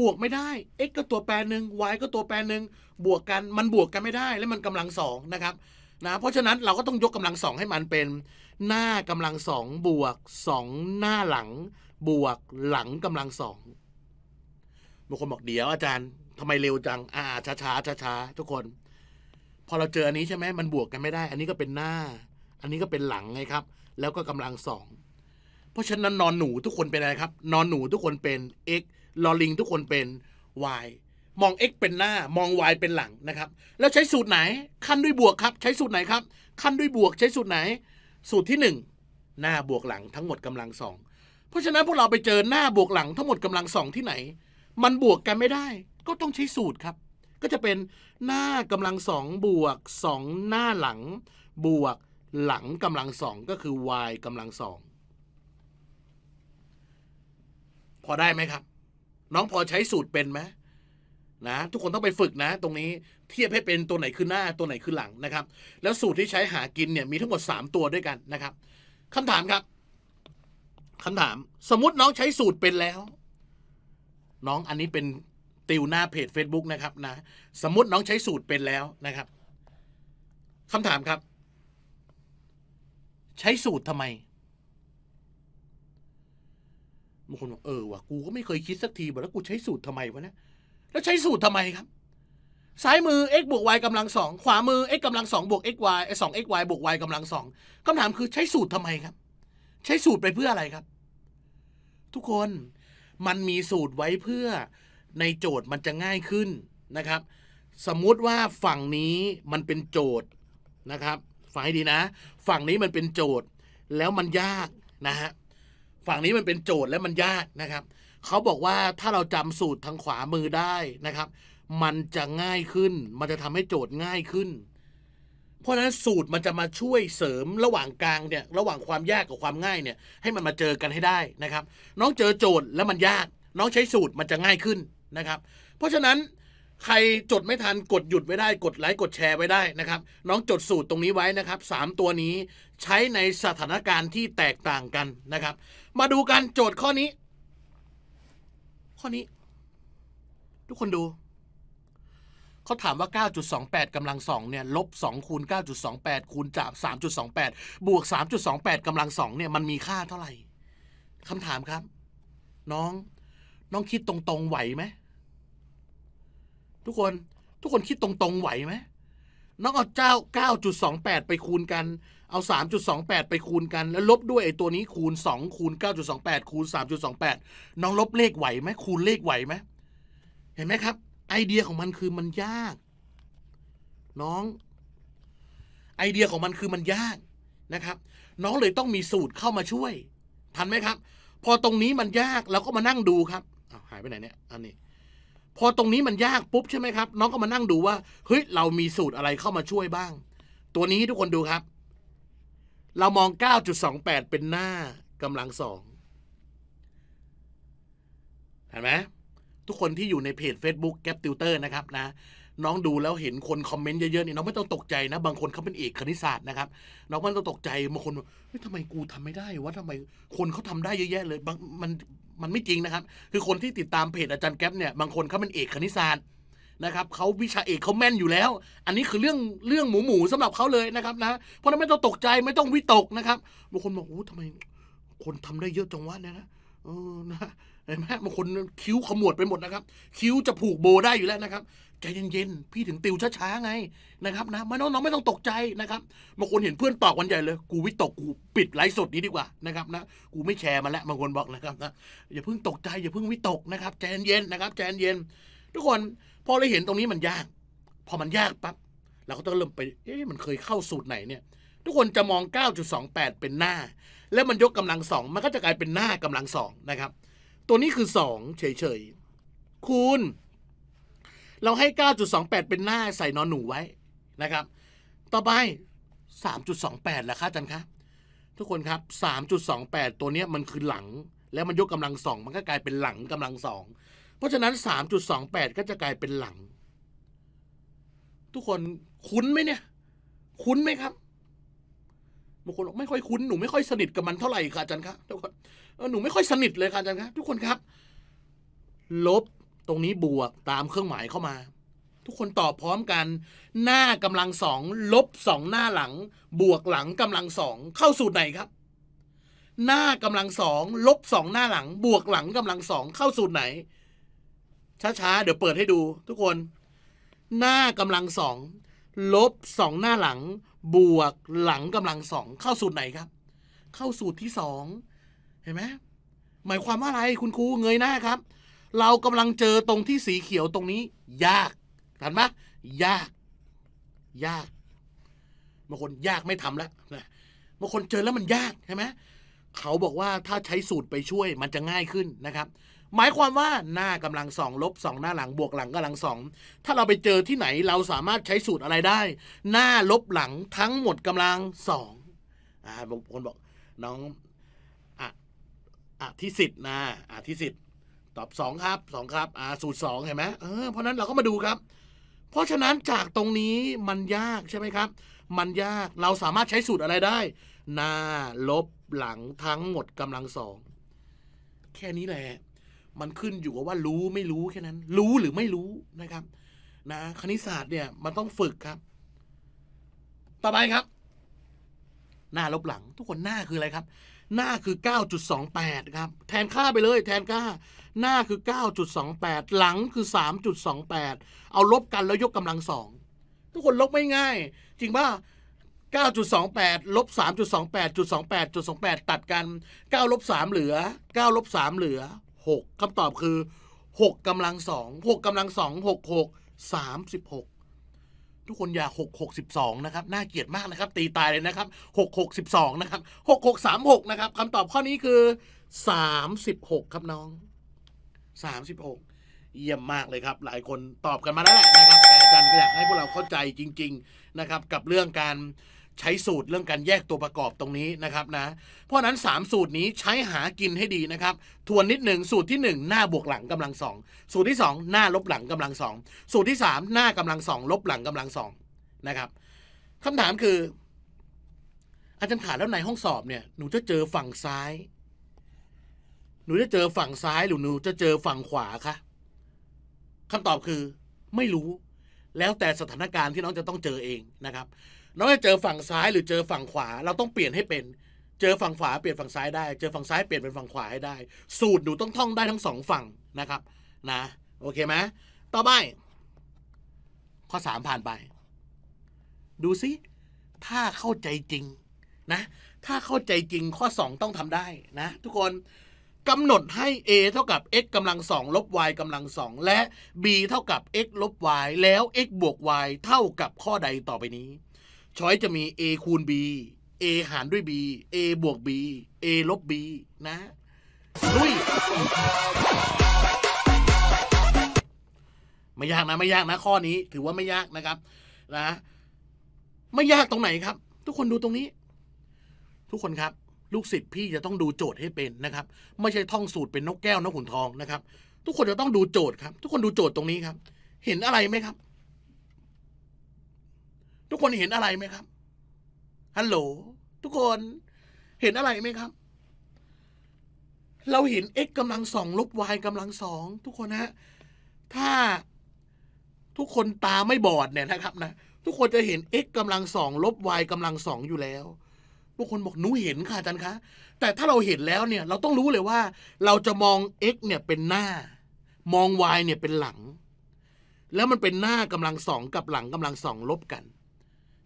บวกไม่ได้ x ก็ตัวแปรหนึ่ง y ก็ตัวแปรหนึ่งบวกกันมันบวกกันไม่ได้ แล้วมันกำลังสองนะครับนะเพราะฉะนั้นเราก็ต้องยกกำลังสองให้มันเป็น หน้ากำลังสองบวกสองหน้าหลัง บวกหลังกำลังสองบางคนบอกเดี๋ยวอาจารย์ ทำไมเร็วจังอ่าช้าช้าช้าช้าทุกคน พอเราเจออันนี้ใช่ไหมมันบวกกันไม่ได้ อันนี้ก็เป็นหน้า อันนี้ก็เป็นหลังไงครับ แล้วก็กำลังสองเพราะฉะนั้นนอนหนูทุกคนเป็นอะไรครับนอนหนูทุกคนเป็น x ลอลิงทุกคนเป็น y มอง x เป็นหน้ามอง y เป็นหลังนะครับแล้วใช้สูตรไหนคั้นด้วยบวกครับใช้สูตรไหนครับคั้นด้วยบวกใช้สูตรไหน สูตรที่ 1 หน้าบวกหลังทั้งหมดกำลังสองเพราะฉะนั้นพวกเราไปเจอหน้าบวกหลังทั้งหมดกำลังสองที่ไหน มันบวกกันไม่ได้ก็ต้องใช้สูตรครับก็จะเป็นหน้ากำลังสองบวก2หน้าหลังบวกหลังกำลังสองก็คือ y กำลังสองพอได้ไหมครับ น้องพอใช้สูตรเป็นไหมนะทุกคนต้องไปฝึกนะตรงนี้เทียบให้เป็นตัวไหนคือหน้าตัวไหนคือหลังนะครับ แล้วสูตรที่ใช้หากินเนี่ย มีทั้งหมด3ตัวด้วยกันนะครับ คำถามครับ คำถาม สมมติน้องใช้สูตรเป็นแล้ว น้องอันนี้เป็นติวหน้าเพจ Facebook นะครับ นะ สมมติน้องใช้สูตรเป็นแล้วนะครับคำถามครับ ใช้สูตรทำไมบางคนบอกเออวะกูก็ไม่เคยคิดสักทีบอกแล้วกูใช้สูตรทำไมวะนะแล้วใช้สูตรทำไมครับ ซ้ายมือ x บวก y กำลังสองขวามือ x กำลังสองบวก x y สอง x y บวก y กำลังสองคำถามคือใช้สูตรทำไมครับ ใช้สูตรไปเพื่ออะไรครับ ทุกคนมันมีสูตรไว้เพื่อในโจทย์มันจะง่ายขึ้นนะครับ สมมุติว่าฝั่งนี้มันเป็นโจทย์นะครับฟังให้ดีนะ ฝั่งนี้มันเป็นโจทย์ แล้วมันยากนะฮะฝั่งนี้มันเป็นโจทย์และมันยากนะครับ เขาบอกว่าถ้าเราจำสูตรทางขวามือได้นะครับ มันจะง่ายขึ้น มันจะทำให้โจทย์ง่ายขึ้น เพราะฉะนั้นสูตรมันจะมาช่วยเสริมระหว่างกลางเนี่ย ระหว่างความยากกับความง่ายเนี่ย ให้มันมาเจอกันให้ได้นะครับ น้องเจอโจทย์แล้วมันยาก น้องใช้สูตรมันจะง่ายขึ้นนะครับ เพราะฉะนั้นใครจดไม่ทันกดหยุดไว้ได้ กดไลค์กดแชร์ไว้ได้นะครับ น้องจดสูตรตรงนี้ไว้นะครับ 3 ตัวนี้ใช้ในสถานการณ์ที่แตกต่างกันนะครับมาดูกัน โจทย์ข้อนี้ ข้อนี้ ทุกคนดูเขาถามว่า 9.28 กำลัง2เนี่ยลบ2คูณ 9.28 คูณจาก3.28บวก 3.28กำลัง2เนี่ย มันมีค่าเท่าไหร่คำถามครับ น้อง น้องคิดตรง ๆ ไหวไหม ทุกคนทุกคนคิดตรง ๆ ไหวไหม น้องเอาเจ้า 9.28 ไปคูณกันเอา 3.28 ไปคูณกัน แล้วลบด้วยไอ้ตัวนี้ คูณ2คูณ9.28คูณ3.28น้องลบเลขไหวไหมคูณเลขไหวไหมเห็นไหมครับ ไอเดียของมันคือมันยาก น้อง ไอเดียของมันคือมันยากนะครับ น้องเลยต้องมีสูตรเข้ามาช่วย ทันไหมครับ พอตรงนี้มันยากเราก็มานั่งดูครับาหายไปไหนเนี่ย อันนี้ พอตรงนี้มันยากปุ๊บใช่ไหมครับ น้องก็มานั่งดูว่า เฮ้ย เรามีสูตรอะไรเข้ามาช่วยบ้าง ตัวนี้ทุกคนดูครับเรามอง 9.28 เป็นหน้ากำลังสองเห็นไหมทุกคนที่อยู่ในเพจ Facebook แกปติวเตอร์นะครับนะน้องดูแล้วเห็นคนคอมเมนต์เยอะๆนี่น้องไม่ต้องตกใจนะ บางคนเขาเป็นเอกคณิตศาสตร์นะครับน้องไม่ต้องตกใจบางคนเฮ้ยทำไมกูทำไม่ได้วะทำไมคนเขาทำได้เยอะแยะเลยมันมันไม่จริงนะครับ คือคนที่ติดตามเพจอาจารย์แก๊ปเนี่ยบางคนเขาเป็นเอกคณิตศาสตร์นะครับเขาวิชาเอกเขาแม่นอยู่แล้ว อันนี้คือเรื่องเรื่องหมูหมูสำหรับเขาเลยนะครับนะเพราะนั้นไม่ต้องตกใจไม่ต้องวิตกนะครับบางคนบอกโอ้ทำไมคนทำได้เยอะจังวะเนี่ยนะเออนะเห็นไหมบางคนคิ้วขมวดไปหมดนะครับ คิ้วจะผูกโบได้อยู่แล้วนะครับใจเย็นๆพี่ถึงติวช้าๆไงนะครับนะไม่น้องๆไม่ต้องตกใจนะครับบางคนเห็นเพื่อนตอกวันใหญ่เลย กูวิตกกูปิดไลฟ์สดนี้ดีกว่านะครับนะกูไม่แชร์มาแล้วบางคนบอกนะครับนะอย่าเพิ่งตกใจ อย่าเพิ่งวิตกนะครับใจเย็นๆนะครับใจเย็น ทุกคนพอเราเห็นตรงนี้มันยาก พอมันยากปั๊บเราก็ต้องเริ่มไป เอ๊ะมันเคยเข้าสูตรไหนเนี่ยทุกคนจะมอง 9.28 เป็นหน้า แล้วมันยกกำลังสองมันก็จะกลายเป็นหน้ากำลังสองนะครับตัวนี้คือ 2 เฉยๆคูณ เราให้ 9.28 เป็นหน้าใส่นอนหนูไว้นะครับต่อไป 3.28หละครัาจัรย์คะทุกคนครับ 3.28 ตัวนี้มันคือหลังแล้วมันยกกำลังสองมันก็กลายเป็นหลังกำลังสองราะฉะนั้นสสามจุดองแปดก็จะกลายเป็นหลัง ทุกคนคุ้นไหมเนี่ย คุ้นไหมครับ บางคนบอกไม่ค่อยคุ้น หนู ไม่ ค่อยสนิทกับมันเท่าไหร่ค่ะอาจารย์ครับทุกคนหนูไม่ค่อยสนิทเลยค่ะอาจารย์ครับทุกคนครับ ลบตรงนี้บวกตามเครื่องหมายเข้ามา ทุกคนตอบพร้อมกัน หน้ากำลังสองลบสองหน้าหลัง บวกหลังกำลังสองเข้าสูตรไหนครับ หน้ากำลังสองลบสองหน้าหลัง บวกหลังกำลังสองเข้าสูตรไหนช้าๆ เดี๋ยวเปิดให้ดูทุกคน หน้ากำลังสองลบสองหน้าหลัง บวกหลังกำลังสองเข้าสูตรไหนครับ เข้าสูตรที่สอง เห็นไหมหมายความว่าอะไรคุณครูเงยหน้าครับ เรากำลังเจอตรงที่สีเขียวตรงนี้ ยากห็นไหมยาก ยากบางคนยากไม่ทำแล้วนะบางคนเจอแล้วมันยากใช่ไหมเขาบอกว่าถ้าใช้สูตรไปช่วยมันจะง่ายขึ้นนะครับหมายความว่าหน้ากำลังสองลบสองหน้าหลังบวกหลังกำลังสองถ้าเราไปเจอที่ไหนเราสามารถใช้สูตรอะไรได้ หน้าลบหลังทั้งหมดกำลังสองอ่าบางคนบอกน้องอ่ะอ่ะที่สิทธิ์นะอ่ะที่สิทธิ์ตอบสองครับสองครับอ่าสูตรสองเห็นไหมเออเพราะนั้นเราก็มาดูครับ เพราะฉะนั้นจากตรงนี้มันยากใช่ไหมครับ มันยากเราสามารถใช้สูตรอะไรได้หน้าลบหลังทั้งหมดกำลังสองแค่นี้แหละมันขึ้นอยู่กับว่ารู้ไม่รู้ แค่นั้น รู้หรือไม่รู้นะครับนะคณิตศาสตร์เนี่ยมันต้องฝึกครับต่อไปครับ หน้าลบหลัง ทุกคนหน้าคืออะไรครับ หน้าคือ 9.28ครับแทนค่าไปเลยแทนค่าหน้าคือ 9.28 หลังคือ 3.28 เอาลบกันแล้วยกกำลังสองทุกคนลบไม่ง่าย จริงป่ะ9.28ลบ3.28.28.28 ตัดกัน9ลบ3เหลือ9ลบ3เหลือหกคำตอบคือหกกำลังสองหกกำลังสองหกหกสามสิบหกทุกคนอย่าหกหกสิบสองนะครับน่าเกลียดมากนะครับตีตายเลยนะครับหกหกสิบสองนะครับหกหกสามหกนะครับคำตอบข้อนี้คือสามสิบหกครับน้องสามสิบหกเยี่ยมมากเลยครับหลายคนตอบกันมาแล้วแหละนะครับแต่อาจารย์ก็อยากให้พวกเราเข้าใจจริงๆนะครับกับเรื่องการใช้สูตรเรื่องการแยกตัวประกอบตรงนี้นะครับนะ เพราะนั้น 3 สูตรนี้ใช้หากินให้ดีนะครับทวนนิดหนึ่งสูตรที่ 1 หน้าบวกหลังกำลังสองสูตรที่ 2 หน้า ลบหลังกำลังสองสูตรที่ 3 หน้ากำลังสองลบหลังกำลังสองนะครับคำถามคือ อาจารย์ขาแล้วในห้องสอบเนี่ยหนูจะเจอฝั่งซ้าย หนูจะเจอฝั่งซ้ายหรือหนูจะเจอฝั่งขวาคะคำตอบคือ ไม่รู้ แล้วแต่สถานการณ์ที่น้องจะต้องเจอเองนะครับเราจะเจอฝั่งซ้ายหรือเจอฝั่งขวา เราต้องเปลี่ยนให้เป็น เจอฝั่งขวาเปลี่ยนฝั่งซ้ายได้ เจอฝั่งซ้ายเปลี่ยนเป็นฝั่งขวาให้ได้ สูตรหนูต้องท่องได้ทั้งสองฝั่งนะครับ นะ โอเคไหมต่อไปข้อสามผ่านไป ดูซิ ถ้าเข้าใจจริงนะ ถ้าเข้าใจจริงข้อสองต้องทำได้นะทุกคนกำหนดให้ a เท่ากับ x กำลังสองลบ y กำลังสอง และ b เท่ากับ x ลบ y แล้ว x บวก y เท่ากับข้อใดต่อไปนี้ช้อยจะมี a คูณ b a หารด้วย b a บวก b a ลบ b นะลุยไม่ยากนะ ไม่ยากนะ ข้อนี้ ถือว่าไม่ยากนะครับ นะ ไม่ยากตรงไหนครับ ทุกคนดูตรงนี้ ทุกคนครับ ลูกศิษย์พี่จะต้องดูโจทย์ให้เป็นนะครับไม่ใช่ท่องสูตรเป็นนกแก้วนกขุนทองนะครับ ทุกคนจะต้องดูโจทย์ครับ ทุกคนดูโจทย์ตรงนี้ครับ เห็นอะไรไหมครับทุกคนเห็นอะไรไหมครับ ฮัลโหล ทุกคนเห็นอะไรไหมครับ เราเห็น x กำลังสองลบ y กำลังสอง ทุกคนนะถ้าทุกคนตาไม่บอดเนี่ยนะครับนะ ทุกคนจะเห็น x กำลังสองลบ y กำลังสองอยู่แล้วบางคนบอกหนูเห็นค่ะอาจารย์คะ แต่ถ้าเราเห็นแล้วเนี่ย เราต้องรู้เลยว่า เราจะมอง x เนี่ยเป็นหน้า มอง y เนี่ยเป็นหลัง แล้วมันเป็นหน้ากำลังสองกับหลังกำลังสองลบกัน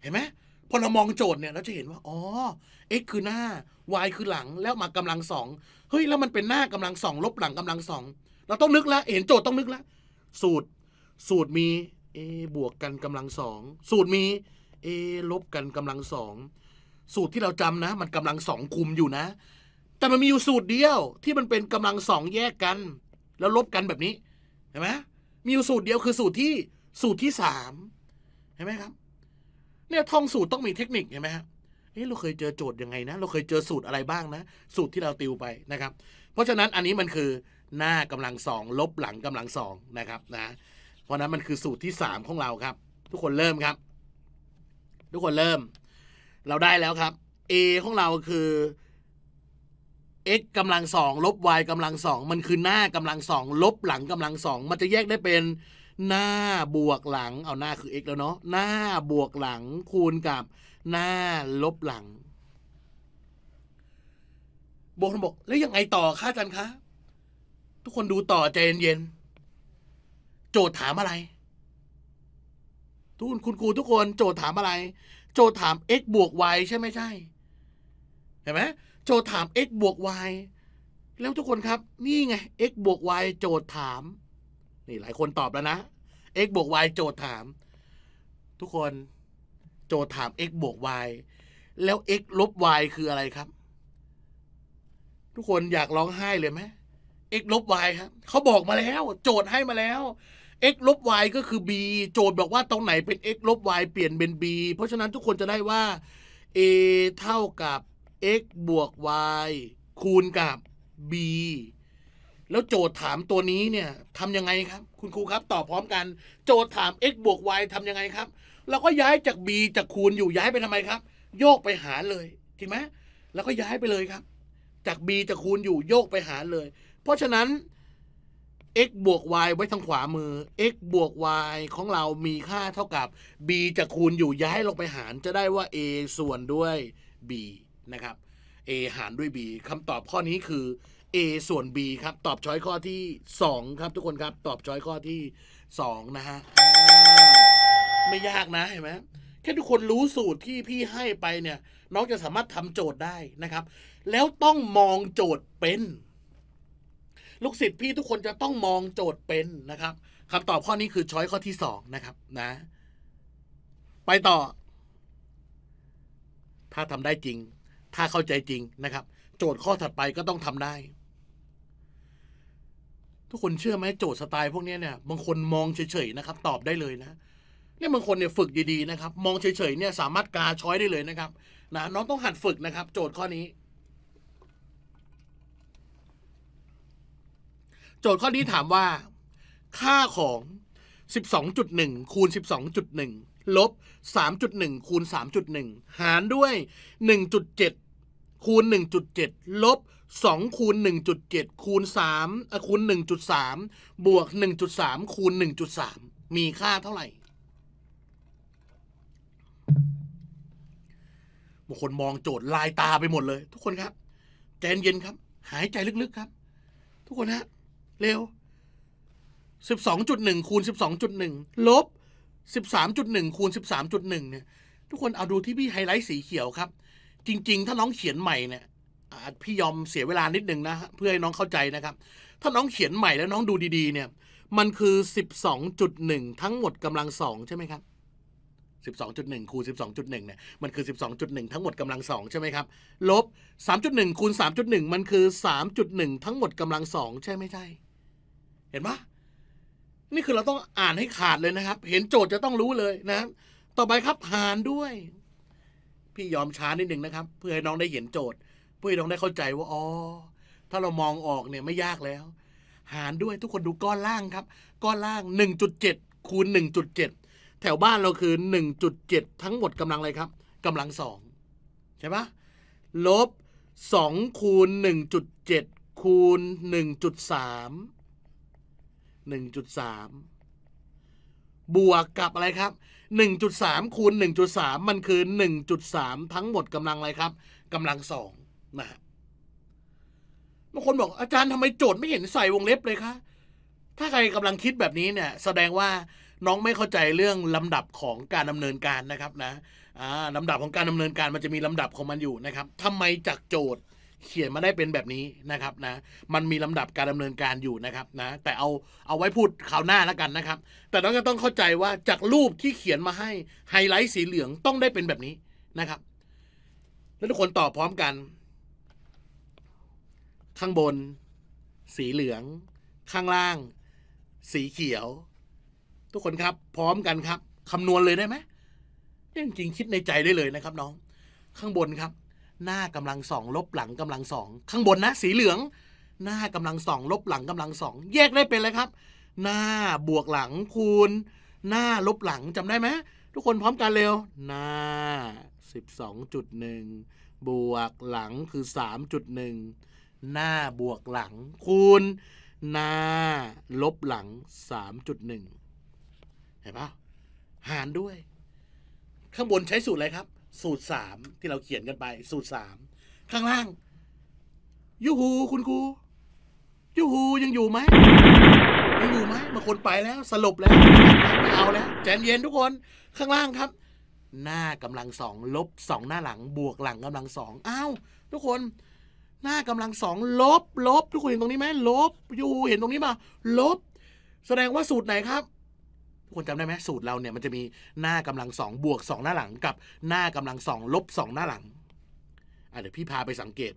เห็นไหมพอเรามองโจทย์เนี่ยเราจะเห็นว่าอ๋อ x คือหน้า y คือหลังแล้วมากำลังสองเฮ้ยแล้วมันเป็นหน้ากำลังสองลบหลังกำลังสองเราต้องนึกแล้วเห็นโจทย์ต้องนึกแล้วสูตรสูตรมี a บวกกันกำลังสองสูตรมี a ลบกันกำลังสองสูตรที่เราจำนะ มันกำลังสองคุมอยู่นะ แต่มันมีอยู่สูตรเดียวที่มันเป็นกำลังสองแยกกัน แล้วลบกันแบบนี้เห็นไหมมีอยู่สูตรเดียวคือสูตรที่สูตรที่สามเห็นไหมครับเนี่ยท่องสูตรต้องมีเทคนิคใช่ไหมฮะเฮ้ยเราเคยเจอโจทย์ยังไงนะเราเคยเจอสูตรอะไรบ้างนะสูตรที่เราติวไปนะครับเพราะฉะนั้นอันนี้มันคือหน้ากำลังสองลบหลังกำลังสองนะครับนะเพราะนั้นมันคือสูตรที่สามของเราครับ ทุกคนเริ่มครับ ทุกคนเริ่มเราได้แล้วครับ a ของเราคือ x กำลังสองลบ y กำลังสองมันคือหน้ากำลังสองลบหลังกำลังสองมันจะแยกได้เป็นหน้าบวกหลัง เอาหน้าคือ x แล้วเนาะหน้าบวกหลัง คูณกับหน้าลบหลังโบนบอกแล้วยังไงต่อคะอาจารย์คะทุกคนดูต่อใจเย็นๆโจทย์ถามอะไรทุกคนคุณครูทุกคนโจทย์ถามอะไร โจทย์ถาม x บวก y ใช่ไหมใช่เห็นไหมโจทย์ถาม x บวก y แล้วทุกคนครับนี่ไง x บวก y โจทย์ถามนี่หลายคนตอบแล้วนะ x บวก y โจทย์ถาม ทุกคน โจทย์ถาม x บวก y แล้ว x ลบ y คืออะไรครับ ทุกคนอยากร้องไห้เลยไหม x ลบ y ครับเขาบอกมาแล้วโจทย์ให้มาแล้ว x ลบ y ก็คือ b โจทย์บอกว่าตรงไหนเป็น x ลบ y เปลี่ยนเป็น b เพราะฉะนั้นทุกคนจะได้ว่า a เท่ากับ x บวก y คูณกับ b แล้วโจทย์ถามตัวนี้เนี่ยทำยังไงครับ คุณครูครับ ตอบพร้อมกัน โจทย์ถาม x บวก y ทำยังไงครับเราก็ย้ายจาก b จากคูณอยู่ย้ายไปทำไมครับ โยกไปหาเลยจริงไหมแล้วก็ย้ายไปเลยครับ จาก b จากคูณ อยู่โยกไปหาเลย เพราะฉะนั้น x บวก y ไว้ทางขวามือ x บวก y ของเรามีค่าเท่ากับ b จากคูณ อยู่ย้ายลงไปหาร จะได้ว่า a ส่วนด้วย b นะครับ a หารด้วย b คำตอบข้อนี้คือ A ส่วน B ครับตอบช้อยข้อที่ 2 ครับทุกคนครับตอบช้อยข้อที่ 2 นะฮะไม่ยากนะเห็นไหมแค่ทุกคนรู้สูตรที่พี่ให้ไปเนี่ยน้องจะสามารถทำโจทย์ได้นะครับ แล้วต้องมองโจทย์เป็น ลูกศิษย์พี่ทุกคนจะต้องมองโจทย์เป็นนะครับคำตอบข้อนี้คือช้อยข้อที่สองนะครับนะไปต่อ ถ้าทำได้จริง ถ้าเข้าใจจริงนะครับ โจทย์ข้อถัดไปก็ต้องทำได้ทุกคนเชื่อไหมโจทย์สไตล์พวกนี้เนี่ยบางคนมองเฉยๆนะครับตอบได้เลยนะเนี่ยบางคนเนี่ยฝึกดีๆนะครับมองเฉยๆเนี่ยสามารถกาช้อยได้เลยนะครับนะน้องต้องหัดฝึกนะครับ โจทย์ข้อนี้ โจทย์ข้อนี้ถามว่า ค่าของ 12.1คูณ12.1ลบ 3.1 คูณ 3.1 หารด้วย 1.7คูณ1.7 ลบ2คูณ1.7คูณ3คูณ 1.3 บวก 1.3 คูณ 1.3 มีค่าเท่าไหร่บางคนมองโจทย์ลายตาไปหมดเลย ทุกคนครับใจเย็นครับ หายใจลึกๆครับ ทุกคนฮะเร็ว 12.1 คูณ 12.1 ลบ13.1คูณ13.1 เนี่ย ทุกคนเอาดูที่พี่ไฮไลท์สีเขียวครับ จริงๆ ถ้าน้องเขียนใหม่เนี่ยพี่ยอมเสียเวลานิดนึงนะ เพื่อให้น้องเข้าใจนะครับ ถ้าน้องเขียนใหม่แล้วน้องดูดี ๆ เนี่ยมันคือสสิบองจุดหนึ่งทั้งหมดกำลังสองใช่ไหมครับสสิบองจุดหนึ่งคูณสสิบองจุดหนึ่งเนี่ยมันคือสสิบองจุดหนึ่งทั้งหมดกำลังสองใช่ไหมครับลบสามจุดหนึ่งคูณสามจุดหนึ่งมันคือสามจุดหนึ่งทั้งหมดกำลังสองใช่ไม่ใช่ เห็นปะนี่คือเราต้องอ่านให้ขาดเลยนะครับ เห็นโจทย์จะต้องรู้เลยนะ ต่อไปครับหารด้วยพี่ยอมช้านิดหนึ่งนะครับ เพื่อให้น้องได้เห็นโจทย์พื้อต้องได้เข้าใจว่าอ๋อถ้าเรามองออกเนี่ยไม่ยากแล้ว หารด้วยทุกคนดูก้อนล่างครับ ก้อนล่าง 1.7คูณ1.7 แถวบ้านเราคือ 1.7 ทั้งหมดกำลังอะไรครับกำลังสองใช่ปะลบ2คูณ1.7คูณ1.3 1.3 บวกกับอะไรครับ 1.3คูณ1.3 มันคือ 1.3 ทั้งหมดกำลังอะไรครับกำลังสองนะบางคนบอกอาจารย์ทำไมโจทย์ไม่เห็นใส่วงเล็บเลยคะถ้าใครกำลังคิดแบบนี้เนี่ย แสดงว่าน้องไม่เข้าใจเรื่องลำดับของการดำเนินการนะครับนะลำดับของการดำเนินการมันจะมีลำดับของมันอยู่นะครับทำไมจากโจทย์เขียนมาได้เป็นแบบนี้นะครับนะมันมีลำดับการดำเนินการอยู่นะครับนะ แต่เอาเอาไว้พูดข่าวหน้าแล้วกันนะครับ แต่น้องก็ต้องเข้าใจว่าจากรูปที่เขียนมาให้ ไฮไลท์สีเหลืองต้องได้เป็นแบบนี้นะครับ แล้วทุกคนตอบพร้อมกันข้างบน สีเหลือง ข้างล่าง สีเขียว ทุกคนครับพร้อมกันครับคำนวณเลยได้ไหมจริงงคิดในใจได้เลยนะครับน้อง ข้างบนครับ หน้ากำลังสองลบหลังกำลังสองข้างบนนะสีเหลือง หน้ากำลังสองลบหลังกำลังสองแยกได้เป็นเลยครับ หน้าบวกหลังคูณ หน้าลบหลังจำได้ไหม ทุกคนพร้อมกันเร็ว หน้า 12.1 บวกหลังคือ 3.1หน้าบวกหลัง คูณหน้าลบหลัง 3.1 เห็นปะหารด้วย ข้างบนใช้สูตรอะไรครับ สูตร3ที่เราเขียนกันไป สูตร3ข้างล่างยูหูคุณครูยูหูยังอยู่ไหมยังอยู่ไหมมาคนไปแล้ว สลบแล้วไม่เอาแล้ว แจนเย็นทุกคนข้างล่างครับ หน้ากำลังสองลบสองหน้าหลัง บวกหลังกำลังสองอ้าวทุกคนหน้ากำลังสองลบ ลบ ทุกคนเห็นตรงนี้ไหมลบยูเห็นตรงนี้มาลบ แสดงว่าสูตรไหนครับทุกคนจำได้ไหมสูตรเราเนี่ยมันจะมีหน้ากำลังสองบวกสองหน้าหลังกับหน้ากำลังสองลบสองหน้าหลังอ่ะเดี๋ยวพี่พาไปสังเกต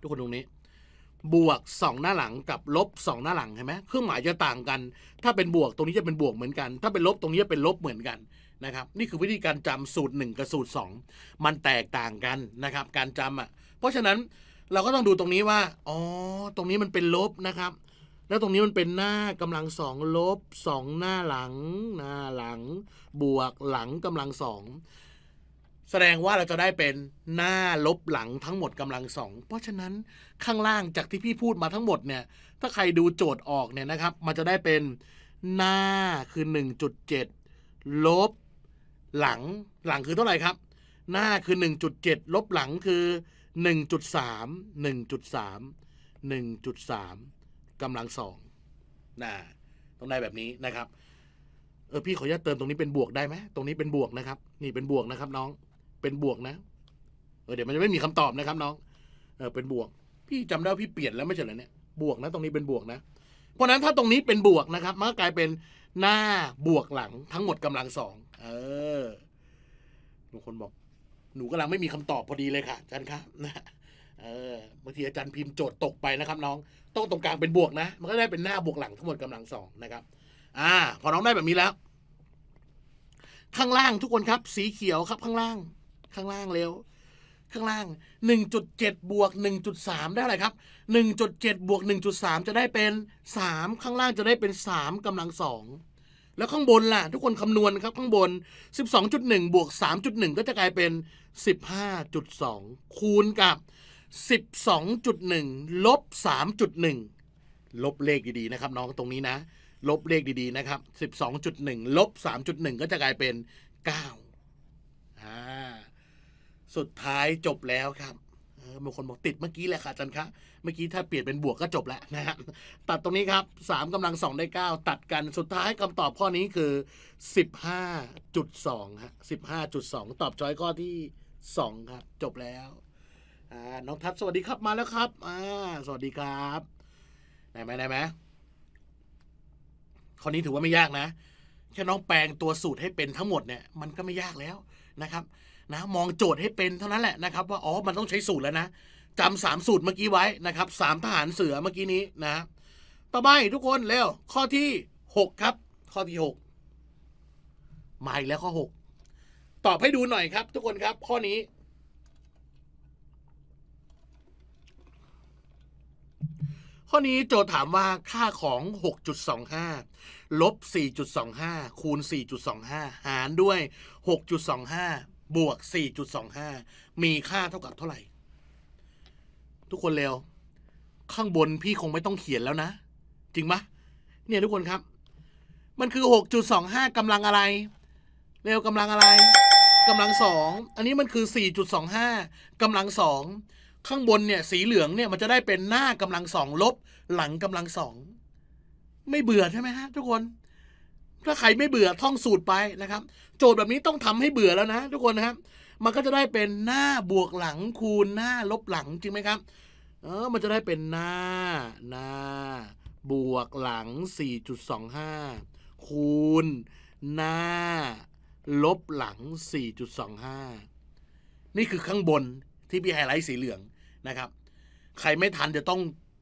ทุกคนตรงนี้ บวกสองหน้าหลังกับ ลบสองหน้าหลังเห็นไหมเครื่องหมายจะต่างกัน ถ้าเป็นบวกตรงนี้จะเป็นบวกเหมือนกัน ถ้าเป็นลบตรงนี้จะเป็นลบเหมือนกันนะครับนี่คือวิธีการจำสูตร 1 กับสูตร 2 มันแตกต่างกันนะครับการจำอ่ะเพราะฉะนั้นเราก็ต้องดูตรงนี้ว่า อ๋อ ตรงนี้มันเป็นลบนะครับ แล้วตรงนี้มันเป็นหน้ากำลังสองลบสองหน้าหลัง หน้าหลัง บวกหลังกำลังสอง แสดงว่าเราจะได้เป็นหน้าลบหลังทั้งหมดกำลังสอง เพราะฉะนั้นข้างล่างจากที่พี่พูดมาทั้งหมดเนี่ย ถ้าใครดูโจทย์ออกเนี่ยนะครับ มันจะได้เป็นหน้าคือหนึ่งจจุดเ็ดลบ หลังหลังคือเท่าไหร่ครับ หน้าคือหนึ่งจจุดเ็ดลบหลังคือ1.3 1.3 1.3กำลังสองนะต้องได้แบบนี้นะครับเออพี่ขออนุญาตเติมตรงนี้เป็นบวกได้ไหมตรงนี้เป็นบวกนะครับนี่เป็นบวกนะครับ น้องเป็นบวกนะเออเดี๋ยวมันจะไม่มีคำตอบนะครับ น้อง เออเป็นบวก พี่จำได้พี่เปลี่ยนแล้วไม่ใช่เหรอเนี่ยบวกนะตรงนี้เป็นบวกนะ เพราะนั้นถ้าตรงนี้เป็นบวกนะครับมันก็กลายเป็นหน้าบวกหลัง ทั้งหมดกำลังสองเออบางคนบอกหนูกำลังไม่มีคำตอบพอดีเลยค่ะอาจารย์ครับนะเออบางทีอาจารย์พิมพ์โจทย์ตกไปนะครับ น้อง ต้องตรงกลางเป็นบวกนะมันก็ได้เป็นหน้าบวกหลังทั้งหมดกำลังสองนะครับ อ่าพอน้องได้แบบนี้แล้ว ข้างล่างทุกคนครับ สีเขียวครับข้างล่างข้างล่างเร็วข้างล่าง1.7บวก1.3ได้อะไรครับ1.7บวก1.3จะได้เป็น3ข้างล่างจะได้เป็น3กำลังสองแล้วข้างบนล่ะ ทุกคนคำนวณครับ ข้างบน 12.1 บวก 3.1 ก็จะกลายเป็น 15.2 คูณกับ 12.1 ลบ 3.1 ลบเลขดีๆนะครับน้องตรงนี้นะ ลบเลขดีๆนะครับ 12.1 ลบ 3.1 ก็จะกลายเป็น9อ่าสุดท้ายจบแล้วครับอบางคนบอกติดเมื่อกี้แหละค่ะจันคะเมื่อกี้ถ้าเปลี่ยนเป็นบวกก็จบแล้ว นะฮะตัดตรงนี้ครับสามกำลังสองได้เก้าตัดกันสุดท้ายคำตอบข้อนี้คือสิบห้าจุดสองฮะสิบห้าจุดสองตอบจอยข้อที่สองครับจบแล้วอ่าน้องทัศสวัสดีครับมาแล้วครับอ่าสวัสดีครับได้ไหมได้ไหมข้อนี้ถือว่าไม่ยากนะ แค่น้องแปลงตัวสูตรให้เป็นทั้งหมดเนี่ยมันก็ไม่ยากแล้วนะครับนะมองโจทย์ให้เป็นเท่านั้นแหละนะครับว่าอ๋อมันต้องใช้สูตรแล้วนะจำสามสูตรเมื่อกี้ไว้นะครับสามทหารเสือเมื่อกี้นี้นะ ต่อไปทุกคนเร็วข้อที่หกครับ ข้อที่หกมาอีกแล้วข้อหกตอบให้ดูหน่อยครับทุกคนครับข้อนี้ ข้อนี้โจทย์ถามว่าค่าของ 6.25ลบ4.25คูณ4.25 หารด้วย 6.25บวก 4.25 มีค่าเท่ากับเท่าไหร่ ทุกคนเร็ว ข้างบนพี่คงไม่ต้องเขียนแล้วนะ จริงปะเนี่ยทุกคนครับ มันคือ 6.25 กำลังอะไร เร็วกำลังอะไร กำลังสอง อันนี้มันคือ 4.25กำลังสอง ข้างบนเนี่ยสีเหลืองเนี่ยมันจะได้เป็นหน้ากำลังสองลบ หลังกำลังสอง ไม่เบื่อใช่ไหมฮะทุกคนถ้าใครไม่เบื่อท่องสูตรไปนะครับ โจทย์แบบนี้ต้องทำให้เบื่อแล้วนะทุกคนนะครับมันก็จะได้เป็นหน้าบวกหลัง คูณหน้าลบหลังจริงไหมครับเออมันจะได้เป็นหน้าหน้า บวกหลัง 4.25 คูณหน้า ลบหลัง 4.25 นี่คือข้างบนที่พี่ไฮไลท์สีเหลืองนะครับใครไม่ทันจะต้อง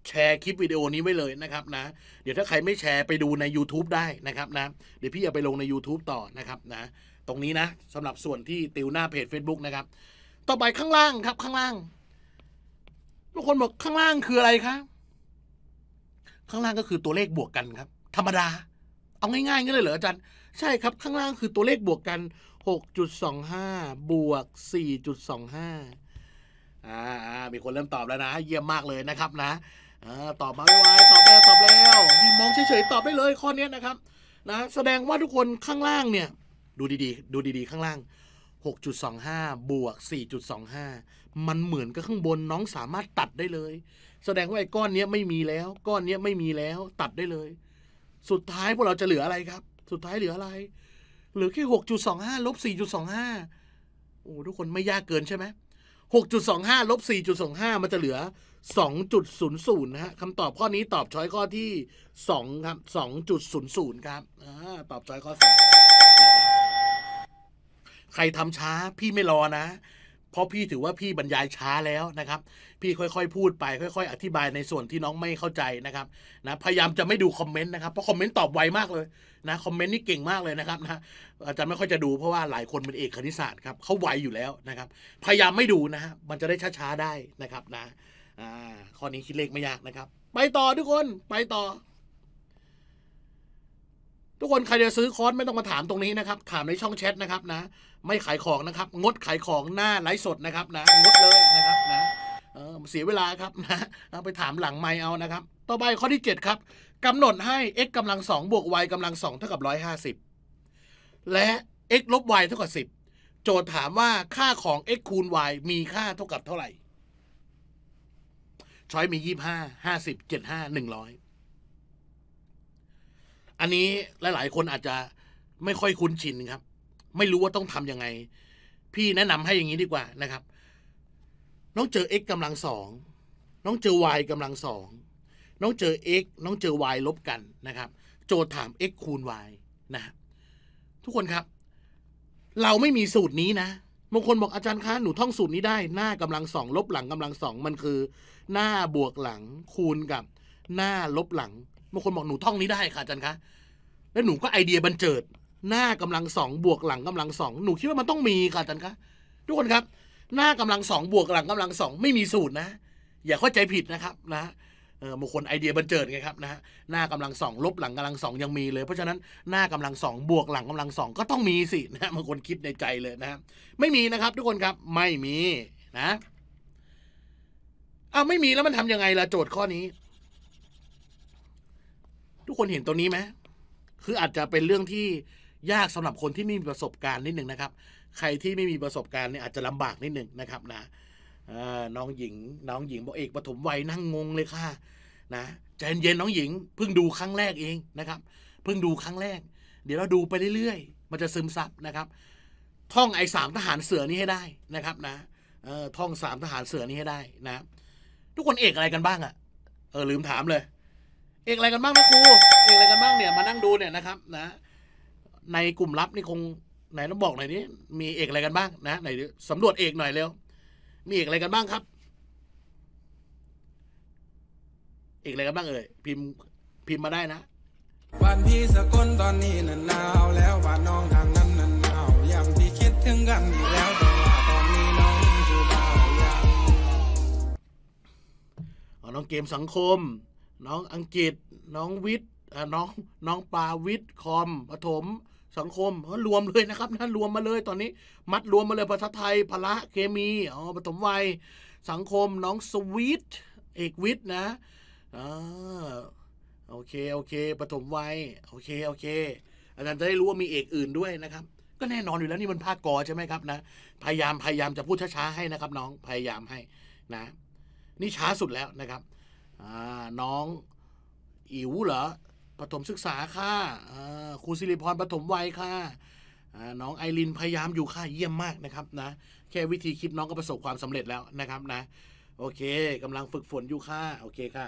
แชร์คลิปวิดีโอนี้ไว้เลยนะครับนะ เดี๋ยวถ้าใครไม่แชร์ไปดูใน YouTube ได้นะครับนะ เดี๋ยวพี่จะไปลงใน YouTube ต่อนะครับ นะ ตรงนี้นะสำหรับส่วนที่ติวหน้าเพจ Facebook นะครับ ต่อไปข้างล่างครับข้างล่างทุกคนบอกข้างล่างคืออะไรครับ ข้างล่างก็คือตัวเลขบวกกันครับ ธรรมดา เอาง่ายๆง็้เลยเหรออาจารย์ใช่ครับข้างล่างคือตัวเลขบวกกัน 6.25บวก4.25อ่ามีคนเริ่มตอบแล้วนะ เยี่ยมมากเลยนะครับนะตอบมาไวๆตอบแล้วตอบแล้วมองเฉย ๆ ตอบได้เลย ข้อนี้นะครับ นะ แสดงว่าทุกคนข้างล่างเนี่ย ดูดีๆ ดูดีๆ ข้างล่าง 6.25บวก4.25 มันเหมือนกับข้างบนน้องสามารถตัดได้เลย แสดงว่าไอ้ก้อนนี้ไม่มีแล้ว ก้อนนี้ไม่มีแล้ว ตัดได้เลย สุดท้ายพวกเราจะเหลืออะไรครับ สุดท้ายเหลืออะไร เหลือแค่6.25ลบ4.25โอ้ ทุกคนไม่ยากเกินใช่ไหม6.25ลบ4.25 มันจะเหลือ2.00นะฮะคำตอบข้อนี้ตอบช้อยข้อที่2ครับ2.00 ครับอตอบช้อยข้อ2ใครทำช้าพี่ไม่รอนะ เพราะพี่ถือว่าพี่บรรยายช้าแล้วนะครับ พี่ค่อยๆพูดไป ค่อย ๆ อธิบายในส่วนที่น้องไม่เข้าใจนะครับ นะ พยายามจะไม่ดูคอมเมนต์นะครับเพราะคอมเมนต์ตอบไวมากเลยนะคอมเมนต์นี่เก่งมากเลยนะครับนะอาจารย์ไม่ค่อยจะดูเพราะว่าหลายคนเป็นเอกคณิตศาสตร์ครับเขาไวอยู่แล้วนะครับ พยายามไม่ดูนะฮะมันจะได้ช้าๆได้นะครับนะอ่าข้อนี้คิดเลขไม่ยากนะครับ ไปต่อทุกคนไปต่อ ทุกคนใครจะซื้อคอร์สไม่ต้องมาถามตรงนี้นะครับถามในช่องแชทนะครับนะไม่ขายของนะครับงดขายของหน้าไลฟ์สดนะครับนะงดเลยนะครับนะเออเสียเวลาครับนะไปถามหลังไม่เอานะครับต่อไปข้อที่ 7 ครับกำหนดให้ x กำลัง 2 บวก y กำลัง2เท่ากับ 150 และ x ลบ y เท่ากับ10 โจทย์ถามว่าค่าของ x คูณ y มีค่าเท่ากับเท่าไหร่ช้อยมียี่ห้า ห้าสิบเจ็ดห้า หนึ่งร้อย อันนี้หลาย ๆ คนอาจจะ ไม่ค่อยคุ้นชินครับ ไม่รู้ว่าต้องทำยังไง พี่แนะนำให้อย่างนี้ดีกว่านะครับ น้องเจอ x กำลังสอง น้องเจอ y กำลังสอง น้องเจอ x น้องเจอ y ลบกันนะครับ โจทย์ถาม x คูณ y นะทุกคนครับ เราไม่มีสูตรนี้นะ บางคนบอกอาจารย์คะ หนูท่องสูตรนี้ได้ หน้ากำลังสองลบหลังกำลังสองมันคือหน้าบวกหลังคูณกับ หน้าลบหลังบางคนบอกหนูท่องนี้ได้ค่ะอาจารย์คะแล้วหนูก็ไอเดียบันเจิด หน้ากำลังสองบวกหลังกำลังสองหนูคิดว่ามันต้องมีค่ะอาจารย์คะทุกคนครับ หน้ากำลังสองบวกหลังกำลังสองไม่มีสูตรนะ อย่าเข้าใจผิดนะครับนะเออบางคนไอเดียบันเจิดไงครับนะะหน้ากำลังสองลบหลังกำลังสองยังมีเลย เพราะฉะนั้นหน้ากำลังสองบวกหลังกำลังสองก็ต้องมีสินะบางคนคิดในใจเลยนะ ไม่มีนะครับ ทุกคนครับไม่มีนะอ้าวไม่มีแล้วมันทำยังไงล่ะ โจทย์ข้อนี้ ทุกคนเห็นตัวนี้ไหมคืออาจจะเป็นเรื่องที่ยากสำหรับคนที่ไม่มีประสบการณ์นิดหนึ่งนะครับ ใครที่ไม่มีประสบการณ์เนี่ยอาจจะลำบากนิดหนึ่งนะครับ นะน้องหญิง น้องหญิงบอกเอกปฐมวัยนั่งงงเลยค่ะนะใจเย็นๆน้องหญิงเพิ่งดูครั้งแรกเองนะครับเพิ่งดูครั้งแรก เดี๋ยวเราดูไปเรื่อยๆ มันจะซึมซับนะครับ ท่องไอ้สามทหารเสือนี้ให้ได้นะครับนะท่องสามทหารเสือนี้ให้ได้นะทุกคนเอกอะไรกันบ้างอะเออลืมถามเลย เอกอะไรกันบ้างนะครู เอกอะไรกันบ้างเนี่ย มานั่งดูเนี่ยนะครับนะ ในกลุ่มลับนี่คงไหนต้องบอก หน่อยนี้มีเอกอะไรกันบ้างนะไหนสำรวจเอกหน่อยเร็ว มีเอกอะไรกันบ้างครับ เอกอะไรกันบ้างเอ่ยพิมพ์พิมพ์ มาได้นะ วันที่สกลตอนนี้นันหนาวแล้วว่าน้องทางนั้นนันหนาวยังที่คิดถึงกันอีกแล้วน้องเกมสังคม น้องอังกฤษน้องวิทย์น้องน้องปาวิทย์คอมปฐมสังคมเรวมเลยนะครับนะรวมมาเลยตอนนี้มัดรวมมาเลยภาษาไทยพละ เคมีอ๋อปฐมวัยสังคมน้องสวิตเอกวิทย์นะอ่โอเคโอเคปฐมวัยโอเคโอเคอาจารย์จะได้รู้ว่ามีเอกอื่นด้วยนะครับ ก็แน่นอนอยู่แล้วนี่มันภาคกอใช่ไหมครับนะพยายามพยายามจะพูดช้าๆให้นะครับ น้องพยายามให้นะนี่ช้าสุดแล้วนะครับ น้องอิ๋วเหรอปฐมศึกษาค่ะครูสิริพรปฐมวัยค่ะน้องไอรินพยายามอยู่ค่ะเยี่ยมมากนะครับนะแค่วิธีคิดน้องก็ประสบความสำเร็จแล้วนะครับนะโอเคกำลังฝึกฝนอยู่ค่ะโอเคค่ะ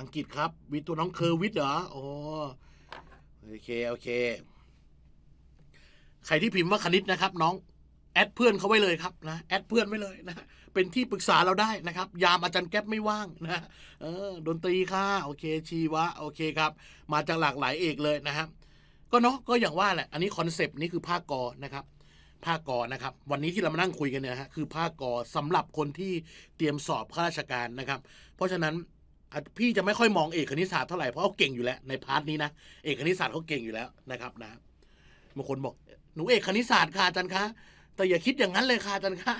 อังกฤษครับวิตัวน้องเคอร์วิทเหรอโอ้โอเคโอเค ใครที่พิมพ์ว่าคณิตนะครับน้องแอดเพื่อนเขาไว้เลยครับนะ แอดเพื่อนไว้เลยนะ เป็นที่ปรึกษาเราได้นะครับ ยามอาจารย์แก๊ปไม่ว่างนะ เออ ดนตรีค่ะ โอเค ชีวะ โอเคครับ มาจากหลากหลายเอกเลยนะครับ ก็เนาะ ก็อย่างว่าแหละ อันนี้คอนเซปต์นี้คือภาคกอนะครับ ภาคกอนะครับ วันนี้ที่เรามานั่งคุยกันเนี่ยฮะ คือภาคกอสำหรับคนที่เตรียมสอบข้าราชการนะครับ เพราะฉะนั้นพี่จะไม่ค่อยมองเอกคณิตศาสตร์เท่าไหร่ เพราะเขาเก่งอยู่แล้วในพาร์ทนี้นะ เอกคณิตศาสตร์เขาเก่งอยู่แล้วนะครับนะบางคนบอก หนูเอก คณิตศาสตร์ค่ะอาจารย์คะแต่อย่าคิดอย่างนั้นเลยค่ะอาจารย์ค่ะ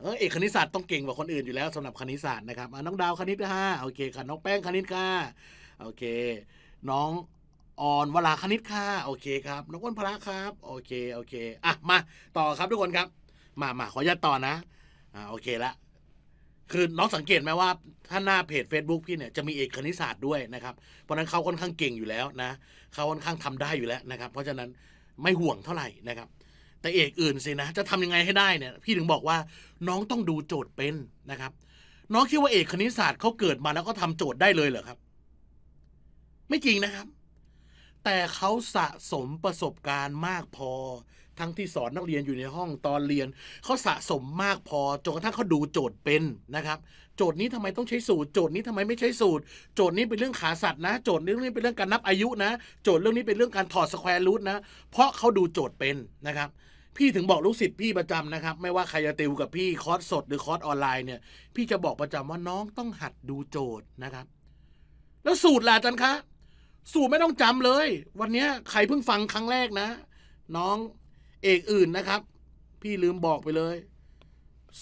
เออเอกคณิตศาสตร์ต้องเก่งกว่าคนอื่นอยู่แล้ว สำหรับคณิตศาสตร์นะครับน้องดาวคณิตค่ะโอเค ค่ะ น้องแป้งคณิตค่ะโอเค น้องออนเวลาคณิตค่ะโอเคครับน้องอ้นพระครับโอเคโอเคอ่ะมาต่อครับทุกคนครับ มามาขออนุญาตต่อนะอ่าโอเคละคือน้องสังเกตไหมว่าถ้าหน้าเพจ Facebook พี่เนี่ยจะมีเอกคณิตศาสตร์ด้วยนะครับ เพราะนั้นเขาค่อนข้างเก่งอยู่แล้วนะ เขาค่อนข้างทำได้อยู่แล้วนะครับเพราะฉะนั้นไม่ห่วงเท่าไหร่นะครับแต่เอกอื่นสินะจะทำยังไงให้ได้เนี่ยพี่ถึงบอกว่า น้องต้องดูโจทย์เป็นนะครับ น้องคิดว่าเอกคณิตศาสตร์เขาเกิดมาแล้วก็ทำโจทย์ได้เลยเหรอครับ ไม่จริงนะครับ แต่เขาสะสมประสบการณ์มากพอทั้งที่สอนนักเรียนอยู่ในห้องตอนเรียนเขาสะสมมากพอจนกระทั่งเขาดูโจทย์เป็นนะครับ โจทย์นี้ทำไมต้องใช้สูตร โจทย์นี้ทำไมไม่ใช้สูตร โจทย์นี้เป็นเรื่องขาสัตว์นะ โจทย์เรื่องนี้เป็นเรื่องการนับอายุนะโจทย์เรื่องนี้เป็นเรื่องการถอดสแควร์รูทนะ เพราะเขาดูโจทย์เป็นนะครับพี่ถึงบอกลูกศิษย์พี่ประจำนะครับ ไม่ว่าใครจะติวกับพี่คอร์สสด หรือคอร์สออนไลน์เนี่ย พี่จะบอกประจำว่าน้องต้องหัดดูโจทย์นะครับ แล้วสูตรล่ะจันคะ สูตรไม่ต้องจำเลย วันนี้ใครเพิ่งฟังครั้งแรกนะ น้องเอกอื่นนะครับ พี่ลืมบอกไปเลย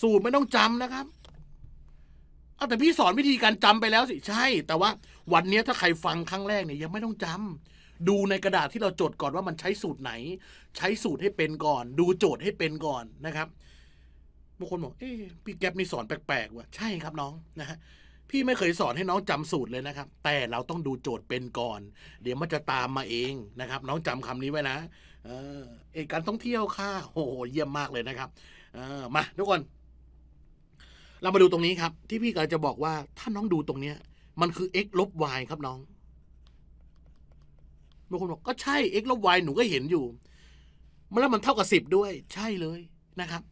สูตรไม่ต้องจำนะครับเอาแต่พี่สอนวิธีการจำไปแล้วสิใช่ แต่ว่าวันนี้ถ้าใครฟังครั้งแรกเนี่ยยังไม่ต้องจำดูในกระดาษที่เราจดก่อนว่ามันใช้สูตรไหน ใช้สูตรให้เป็นก่อน ดูโจทย์ให้เป็นก่อนนะครับบางคนบอกเอ้พี่แก๊ปนี่สอนแปลกๆว่ะใช่ครับน้องนะฮะพี่ไม่เคยสอนให้น้องจำสูตรเลยนะครับ แต่เราต้องดูโจทย์เป็นก่อน เดี๋ยวมันจะตามมาเองนะครับ น้องจำคำนี้ไว้นะเออการท่องเที่ยวค่ะโหเยี่ยมมากเลยนะครับ เออมาทุกคนเรามาดูตรงนี้ครับ ที่พี่กาจะบอกว่าถ้าน้องดูตรงเนี้ยมันคือ x ลบ y ครับน้องบางคนบอกก็ใช่ x ลบ y หนูก็เห็นอยู่มแล้วมันเท่ากับสิบด้วย ใช่เลยนะครับ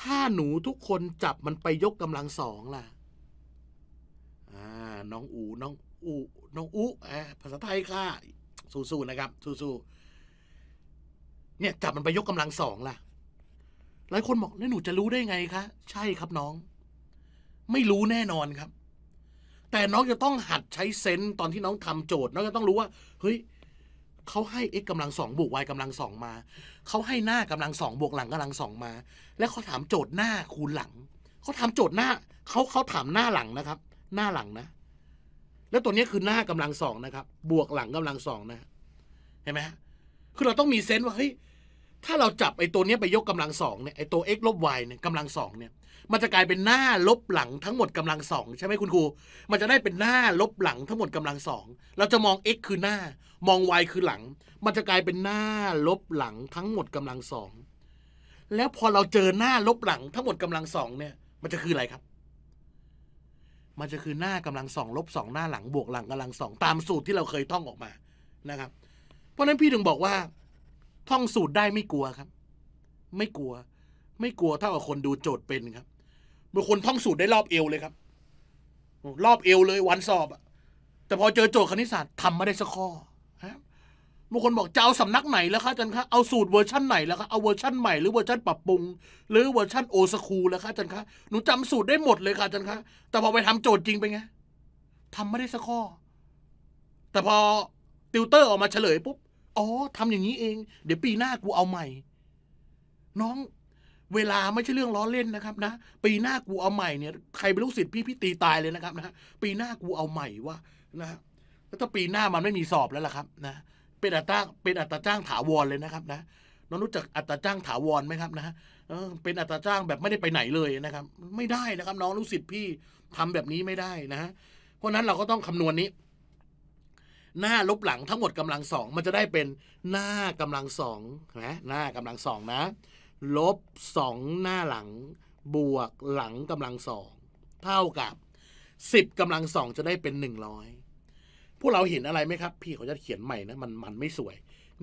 ถ้าหนูทุกคนจับมันไปยกกำลังสองล่ะน้องอูน้องอูน้องอูอ่าภาษาไทยค่ะสู้ๆนะครับ สู้ๆเนี่ยจับมันไปยกกำลังสองล่ะหลายคนบอกแล้วหนูจะรู้ได้ไงคะใช่ครับน้อง ไม่รู้แน่นอนครับ แต่น้องจะต้องหัดใช้เซนต์ตอนที่น้องทำโจทย์น้องจะต้องรู้ว่า เฮ้ยเขาให้ x กำลังสองบวก y กำลังสองมา เขาให้หน้ากำลังสองบวกหลังกำลังสองมา และเขาถามโจทย์หน้าคูณหลัง เขาถามโจทย์หน้าเขาเขาถามหน้าหลังนะครับ หน้าหลังนะ แล้วตัวนี้คือหน้ากำลังสองนะครับ บวกหลังกำลังสองนะเห็นไหมคือเราต้องมีเซนต์ว่าเฮ้ย ถ้าเราจับไอ้ตัวนี้ไปยกกำลังสองเนี่ย ไอ้ตัว x ลบ y เนี่ยกำลังสองเนี่ย มันจะกลายเป็นหน้า ลบหลังทั้งหมดกำลังสองใช่ไหมคุณครู มันจะได้เป็นหน้า ลบหลัง ทั้งหมดกำลังสองเราจะมอง x คือหน้ามองวายคือหลัง มันจะกลายเป็นหน้าลบหลังทั้งหมดกำลังสอง แล้วพอเราเจอหน้าลบหลัง ทั้งหมดกำลังสองเนี่ย มันจะคืออะไรครับ มันจะคือหน้ากำลังสองลบสองหน้าหลังบวกหลังกำลังสองตามสูตรที่เราเคยท่องออกมานะครับ เพราะะนั้นพี่ถึงบอกว่า ท่องสูตรได้ไม่กลัวครับ ไม่กลัว ไม่กลัวเท่ากับคนดูโจทย์เป็นครับบางคนท่องสูตรได้รอบเอวเลยครับ รอบเอวเลยวันสอบอะแต่พอเจอโจทย์คณิตศาสตร์ทำไม่ได้สักข้อบางคนบอกจะเอาสำนักไหนแล้วคะอาจารย์คะเอาสูตรเวอร์ชั่นไหนแล้วคะเอาเวอร์ชั่นใหม่หรือเวอร์ชั่นปรับปรุง หรือเวอร์ชั่นโอสคูแล้วคะอาจารย์คะหนูจำสูตรได้หมดเลยค่ะอาจารย์คะแต่พอไปทำโจทย์จริงไปไงทำไม่ได้สักข้อ แต่พอติวเตอร์ออกมาเฉลยปุ๊บอ๋อ ทำอย่างนี้เอง เดี๋ยวปีหน้ากูเอาใหม่ น้องเวลาไม่ใช่เรื่องล้อเล่นนะครับ นะปีหน้ากูเอาใหม่เนี่ย ใครไปรู้สิธิ์พี่พี่ตีตายเลยนะครับนะปีหน้ากูเอาใหม่ว่านะแล้วถ้าปีหน้ามันไม่มีสอบแล้วล่ะครับ นะเป็นอัตราเป็นอัตราจ้างถาวรเลยนะครับนะ น้องรู้จักอัตราจ้างถาวรไหมครับนะเป็นอัตราจ้างแบบไม่ได้ไปไหนเลยนะครับ ไม่ได้นะครับน้องลูกศิษย์พี่ทำแบบนี้ไม่ได้นะ เพราะนั้นเราก็ต้องคำนวณนี้ หน้าลบหลังทั้งหมดกำลังสองมันจะได้เป็นหน้ากำลังสองนะหน้ากำลังสองนะลบสองหน้าหลัง บวกหลังกำลังสองเท่ากับสิบกำลังสองจะได้เป็นหนึ่งร้อยพวกเราเห็นอะไรไหมครับพี่เขาจะเขียนใหม่นะมันมันไม่สวย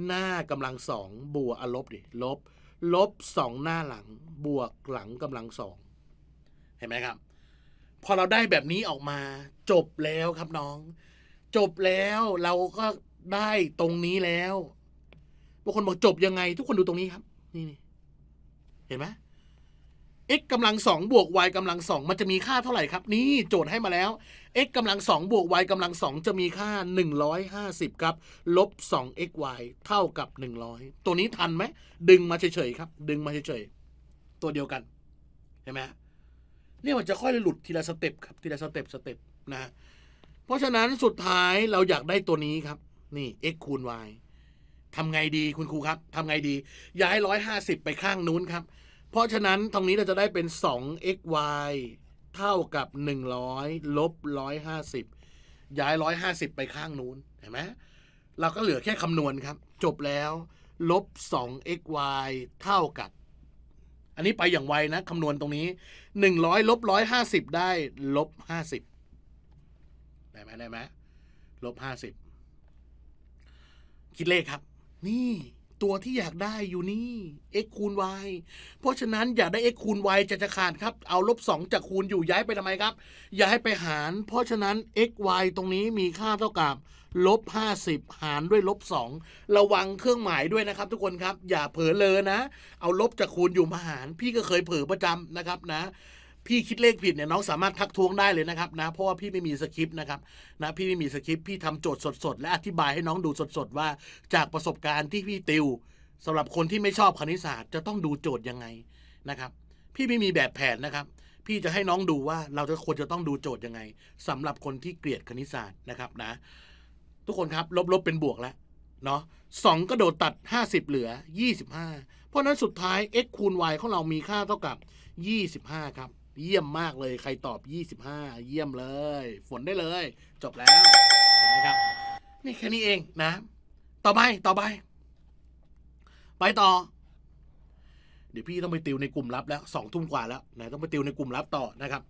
หน้ากำลังสองบวกลบดิลบ ลบสองหน้าหลังบวกหลังกำลังสองเห็นไหมครับ พอเราได้แบบนี้ออกมาจบแล้วครับน้อง จบแล้วเราก็ได้ตรงนี้แล้วบางคนบอกจบยังไง ทุกคนดูตรงนี้ครับ นี่นี่เห็นไหม x กำลังสองบวก y กำลังสองมันจะมีค่าเท่าไหร่ครับ นี่โจทย์ให้มาแล้ว x กำลังสองบวก y กำลังสองจะมีค่า 150ครับลบ 2xy เท่ากับ 100 ตัวนี้ทันไหมดึงมาเฉยๆครับ ดึงมาเฉยๆ ตัวเดียวกันเห็นไหมเนี่ยมันจะค่อยหลุดทีละสเต็ปครับทีละสเต็ปสเต็ปนะเพราะฉะนั้นสุดท้ายเราอยากได้ตัวนี้ครับนี่ x คูณ y ทำไงดีคุณครูครับทำไงดี ย้าย150 ไปข้างนู้นครับเพราะฉะนั้นตรงนี้เราจะได้เป็น 2xy เท่ากับ 100ลบ150 ย้าย 150 ไปข้างนู้น เห็นไหม เราก็เหลือแค่คำนวณครับ จบแล้ว ลบ 2xy เท่ากับ อันนี้ไปอย่างไวนะคำนวณตรงนี้ 100ลบ150 ได้ลบ 50ได้ไหมได้ไหมลบ 50 คิดเลขครับ นี่ตัวที่อยากได้อยู่นี่ x คูณ y เพราะฉะนั้นอยากได้ x คูณ y จะจะขาดครับ เอาลบ2จากคูณอยู่ย้ายไปทำไมครับย้ายไปหาร เพราะฉะนั้น x y ตรงนี้มีค่าเท่ากับลบ50หารด้วยลบ 2 ระวังเครื่องหมายด้วยนะครับ ทุกคนครับ อย่าเผลอเลยนะ เอาลบจากคูณอยู่มาหาร พี่ก็เคยเผลอประจำนะครับนะพี่คิดเลขผิดเนี่ยน้องสามารถทักท้วงได้เลยนะครับนะเพราะว่าพี่ไม่มีสคริปต์นะครับนะพี่ไม่มีสคริปต์พี่ทำโจทย์สดๆ และอธิบายให้น้องดูสดๆว่า จากประสบการณ์ที่พี่ติว สำหรับคนที่ไม่ชอบคณิตศาสตร์จะต้องดูโจทย์ยังไงนะครับ พี่ไม่มีแบบแผนนะครับ พี่จะให้น้องดูว่าเราจะควรจะต้องดูโจทย์ยังไง สำหรับคนที่เกลียดคณิตศาสตร์นะครับนะทุกคนครับ ลบๆเป็นบวกแล้วเนาะสองกระโดดตัด 50 เหลือ 25 เพราะนั้นสุดท้าย x คูณ y ของเรามีค่าเท่ากับ 25 ครับเยี่ยมมากเลยใครตอบ 25 เยี่ยมเลย ฝนได้เลย จบแล้วนะครับนี่แค่นี้เองนะต่อไปต่อไป ไปต่อ เดี๋ยวพี่ต้องไปติวในกลุ่มลับแล้วสองทุ่มกว่าแล้วนะต้องไปติวในกลุ่มลับต่อนะครับ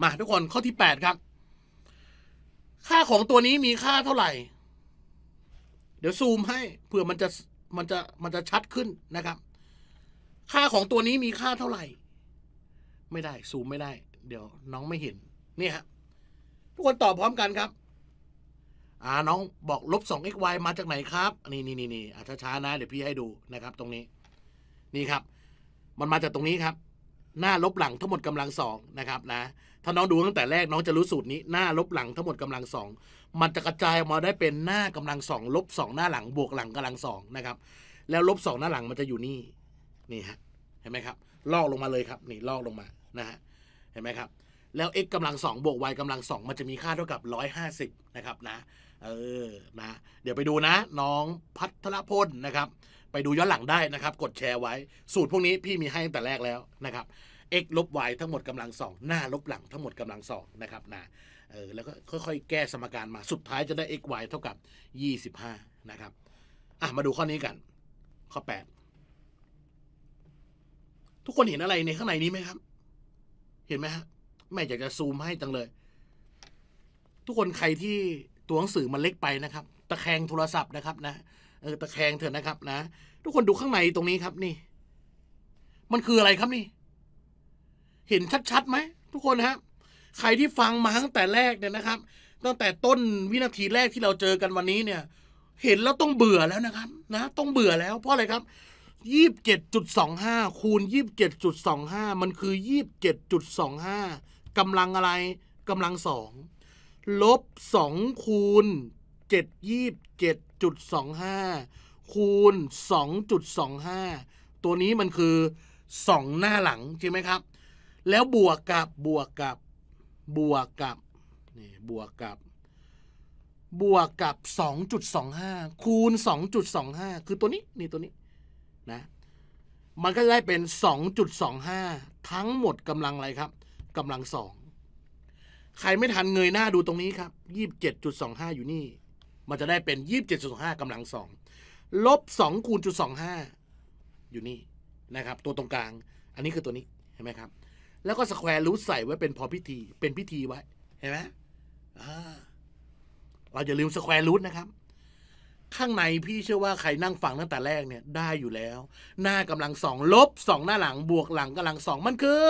มาทุกคนข้อที่8ครับ ค่าของตัวนี้มีค่าเท่าไหร่ เดี๋ยวซูมให้เผื่อมันจะมันจะมันจะชัดขึ้นนะครับ ค่าของตัวนี้มีค่าเท่าไหร่ไม่ได้ซูมไม่ได้ เดี๋ยวน้องไม่เห็นนี่ฮะทุกคนตอบพร้อมกันครับอ่าน้องบอก ลบสอง xy มาจากไหนครับ นี่นี่นี่นี่อาช้าๆนะเดี๋ยวพี่ให้ดูนะครับ ตรงนี้ นี่ครับ มันมาจากตรงนี้ครับ หน้าลบหลังทั้งหมดกำลังสองนะครับนะ ถ้าน้องดูตั้งแต่แรก น้องจะรู้สูตรนี้หน้าลบหลังทั้งหมดกำลังสองมันจะกระจายออกมาได้เป็นหน้ากำลังสองลบสองหน้าหลังบวกหลังกำลังสองนะครับ แล้วลบสองหน้าหลังมันจะอยู่นี่ นี่ฮะเห็นไหมครับ ลอกลงมาเลยครับ นี่ลอกลงมานะฮะเห็นไหมครับ แล้ว x กำลังสองบวก y กำลังสองมันจะมีค่าเท่ากับ 150 นะครับนะเออนะเดี๋ยวไปดูนะ น้องพัทรพลนะครับไปดูย้อนหลังได้นะครับกดแชร์ไว้ สูตรพวกนี้พี่มีให้ตั้งแต่แรกแล้วนะครับ x ลบ y ทั้งหมดกำลังสองหน้าลบหลังทั้งหมดกำลังสองนะครับนะเออแล้วก็ค่อยๆแก้สมการมา สุดท้ายจะได้ x y เท่ากับ 25 นะครับอ่ะมาดูข้อนี้กัน ข้อ 8 ทุกคนเห็นอะไรในข้างในนี้ไหมครับเห็นไหมฮะแม่อยากจะซูมให้จังเลย ทุกคนใครที่ตัวหนังสือมันเล็กไปนะครับ ตะแคงโทรศัพท์นะครับ นะเออตะแคงเถอะนะครับนะทุกคนดูข้างในตรงนี้ครับ นี่ มันคืออะไรครับนี่เห็นชัดๆไหมทุกคนนะครับใครที่ฟังมาตั้งแต่แรกเนี่ยนะครับ ตั้งแต่ต้นวินาทีแรกที่เราเจอกันวันนี้ เนี่ย เห็นแล้วต้องเบื่อแล้วนะครับ นะต้องเบื่อแล้ว เพราะอะไรครับยี่สิบเจ็ดจุดสองห้าคูณยี่สิบเจ็ดจุดสองห้ามันคือยี่สิบเจ็ดจุดสองห้ากำลังอะไรกำลังสองลบสองคูณเจ็ดยี่สิบเจ็ดจุดสองห้าคูณสองจุดสองห้าตัวนี้มันคือสองหน้าหลังใช่ไหมครับ แล้วบวกกับบวกกับบวกกับนี่บวกกับ บวกกับ 2.25 คูณ 2.25 คือตัวนี้ นี่ตัวนี้นะ มันก็จะได้เป็น 2.25 ทั้งหมดกำลังอะไรครับ กำลังสองใครไม่ทันเงยหน้าดูตรงนี้ครับ 27.25 อยู่นี่ มันจะได้เป็น 27.25กำลังสอง ลบ2คูณจุดสองห้าอยู่นี่นะครับ ตัวตรงกลาง อันนี้คือตัวนี้เห็นไหมครับ แล้วก็สแควร์รูทใส่ไว้เป็นพอพิธี เป็นพิธีไว้ เห็นไหมเราอย่าลืมสแควร์รูทนะครับข้างในพี่เชื่อว่าใครนั่งฟังตั้งแต่แรกเนี่ย ได้อยู่แล้ว หน้ากำลังสองลบสองหน้าหลังบวกหลังกำลังสองมันคือ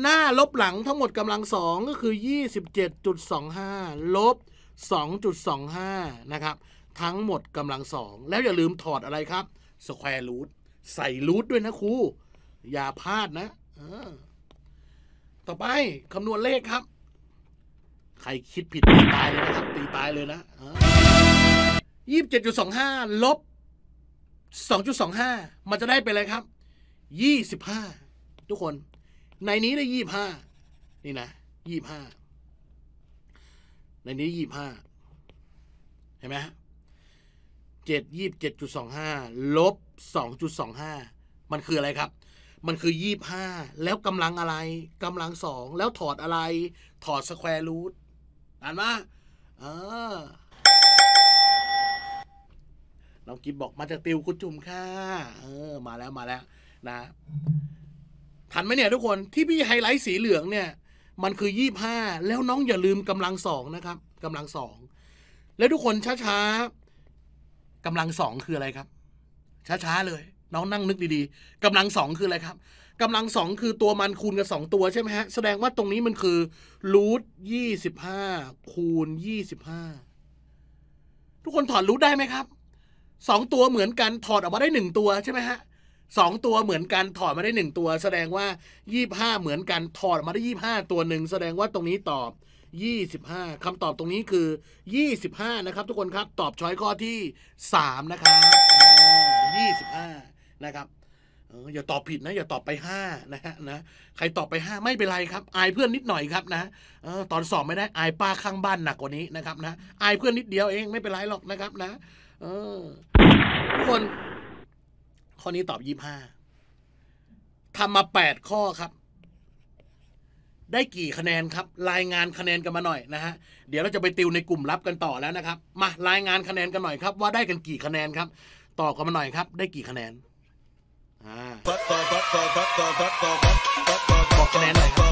หน้าลบหลังทั้งหมดกำลังสองก็คือยี่สิบเจ็ดจุดสองห้าลบสองจุดสองห้านะครับ ทั้งหมดกำลังสอง แล้วอย่าลืมถอดอะไรครับสแควร์รูทใส่รูทด้วยนะครูอย่าพลาดนะต่อไปคำนวณเลขครับ ใครคิดผิดตีตายเลยนะครับตีตายเลยนะยี่สิบเจ็ดจุดสองห้าลบสองจุดสองห้ามันจะได้เป็นอะไรครับยี่สิบห้าทุกคน ในนี้ได้ยี่บห้านี่นะยี่บห้าในนี้ยี่บห้าเห็นไหมเจ็ดยี่บเจ็ดจุดสองห้าลบสองจุดสองห้ามันคืออะไรครับ มันคือยี่บห้าแล้วกำลังอะไรกำลังสองแล้วถอดอะไร ถอดสแควรรูทอ่านมาเออน้องกิฟบอกมาจากติวคุณจุ่มค่ะเออ มาแล้วมาแล้ว นะ ทันไหมเนี่ย ทุกคนที่พี่ไฮไลท์สีเหลืองเนี่ย มันคือยี่ห้าแล้วน้องอย่าลืมกำลังสองนะครับ กำลังสองแล้วทุกคนช้าๆกำลังสองคืออะไรครับ ช้าๆ เลย น้องนั่งนึกดีๆ กำลังสองคืออะไรครับ กำลังสองคือตัวมันคูณกับสองตัวใช่ไหมฮะแสดงว่าตรงนี้มันคือรูทยี่สิบห้าคูณยี่สิบห้าทุกคนถอดรูทได้ไหมครับสองตัวเหมือนกันถอดออกมาได้หนึ่งตัวใช่ไหมฮะสองตัวเหมือนกันถอดมาได้หนึ่งตัว แสดงว่ายี่ห้าเหมือนกันถอดมาได้ยี่ห้าตัวหนึ่งแสดงว่าตรงนี้ตอบยี่สิบห้าคำตอบตรงนี้คือยี่สิบห้านะครับทุกคนครับตอบช้อยข้อที่สามนะครับยี่สิบห้านะครับอย่าตอบผิดนะอย่าตอบไปานะฮะนะใครตอบไปห้าไม่เป็นไรครับอายเพื่อนนิดหน่อยครับนะตอนสอบไม่ได้อายป้าข้างบ้านหนักกว่านี้นะครับนะอายเพื่อนนิดเดียวเองไม่เป็นไรหรอกนะครับนะออทุกคน ข้อนี้ตอบยี่ห้าทำมาแปดข้อครับ ได้กี่คะแนนครับรายงานคะแนนกันมาหน่อยนะฮะเดี๋ยวเราจะไปติวในกลุ่มลับกันต่อแล้วนะครับมารายงานคะแนนกันหน่อย ครับ ว่าได้กันกี่คะแนนครับตอบกันมาหน่อยครับ ได้กี่คะแนนอ่าบอกคะแนนหน่อยครับ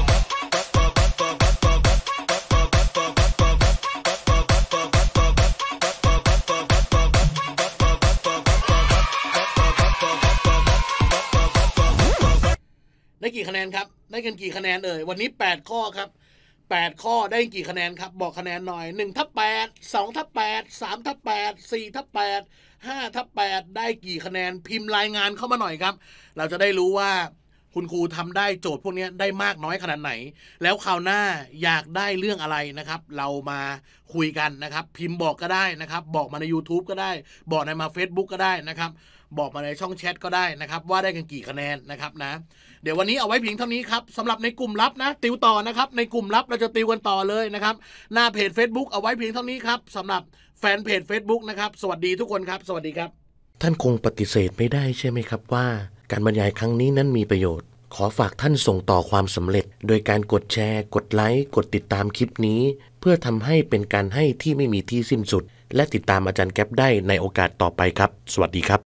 ได้กี่คะแนนครับ ได้กันกี่คะแนนเอ่ย วันนี้ 8 ข้อครับ 8 ข้อได้กี่คะแนนครับ บอกคะแนนหน่อย1ทับ8 2ทับ8 3ทับ8 4ทับ8 5ทับ8ได้กี่คะแนน พิมพ์รายงานเข้ามาหน่อยครับ เราจะได้รู้ว่า คุณครูทำได้โจทย์พวกนี้ได้มากน้อยขนาดไหน แล้วคราวหน้าอยากได้เรื่องอะไรนะครับ เรามาคุยกันนะครับ พิมพ์บอกก็ได้นะครับ บอกมาใน YouTube ก็ได้ บอกในมา Facebook ก็ได้นะครับบอกมาในช่องแชทก็ได้นะครับว่าได้กันกี่คะแนนนะครับนะเดี๋ยววันนี้เอาไว้เพียงเท่านี้ครับสำหรับในกลุ่มลับนะติวต่อนะครับในกลุ่มลับเราจะติวกันต่อเลยนะครับหน้าเพจ Facebook เอาไว้เพียงเท่านี้ครับสำหรับแฟนเพจ Facebook นะครับสวัสดีทุกคนครับ สวัสดีครับ ท่านคงปฏิเสธไม่ได้ใช่ไหมครับว่า การบรรยายครั้งนี้นั้นมีประโยชน์ ขอฝากท่านส่งต่อความสำเร็จ โดยการกดแชร์ กดไลค์กดติดตามคลิปนี้ เพื่อทำให้เป็นการให้ที่ไม่มีที่สิ้นสุด และติดตามอาจารย์แก๊ปได้ในโอกาสต่อไปครับ สวัสดีครับ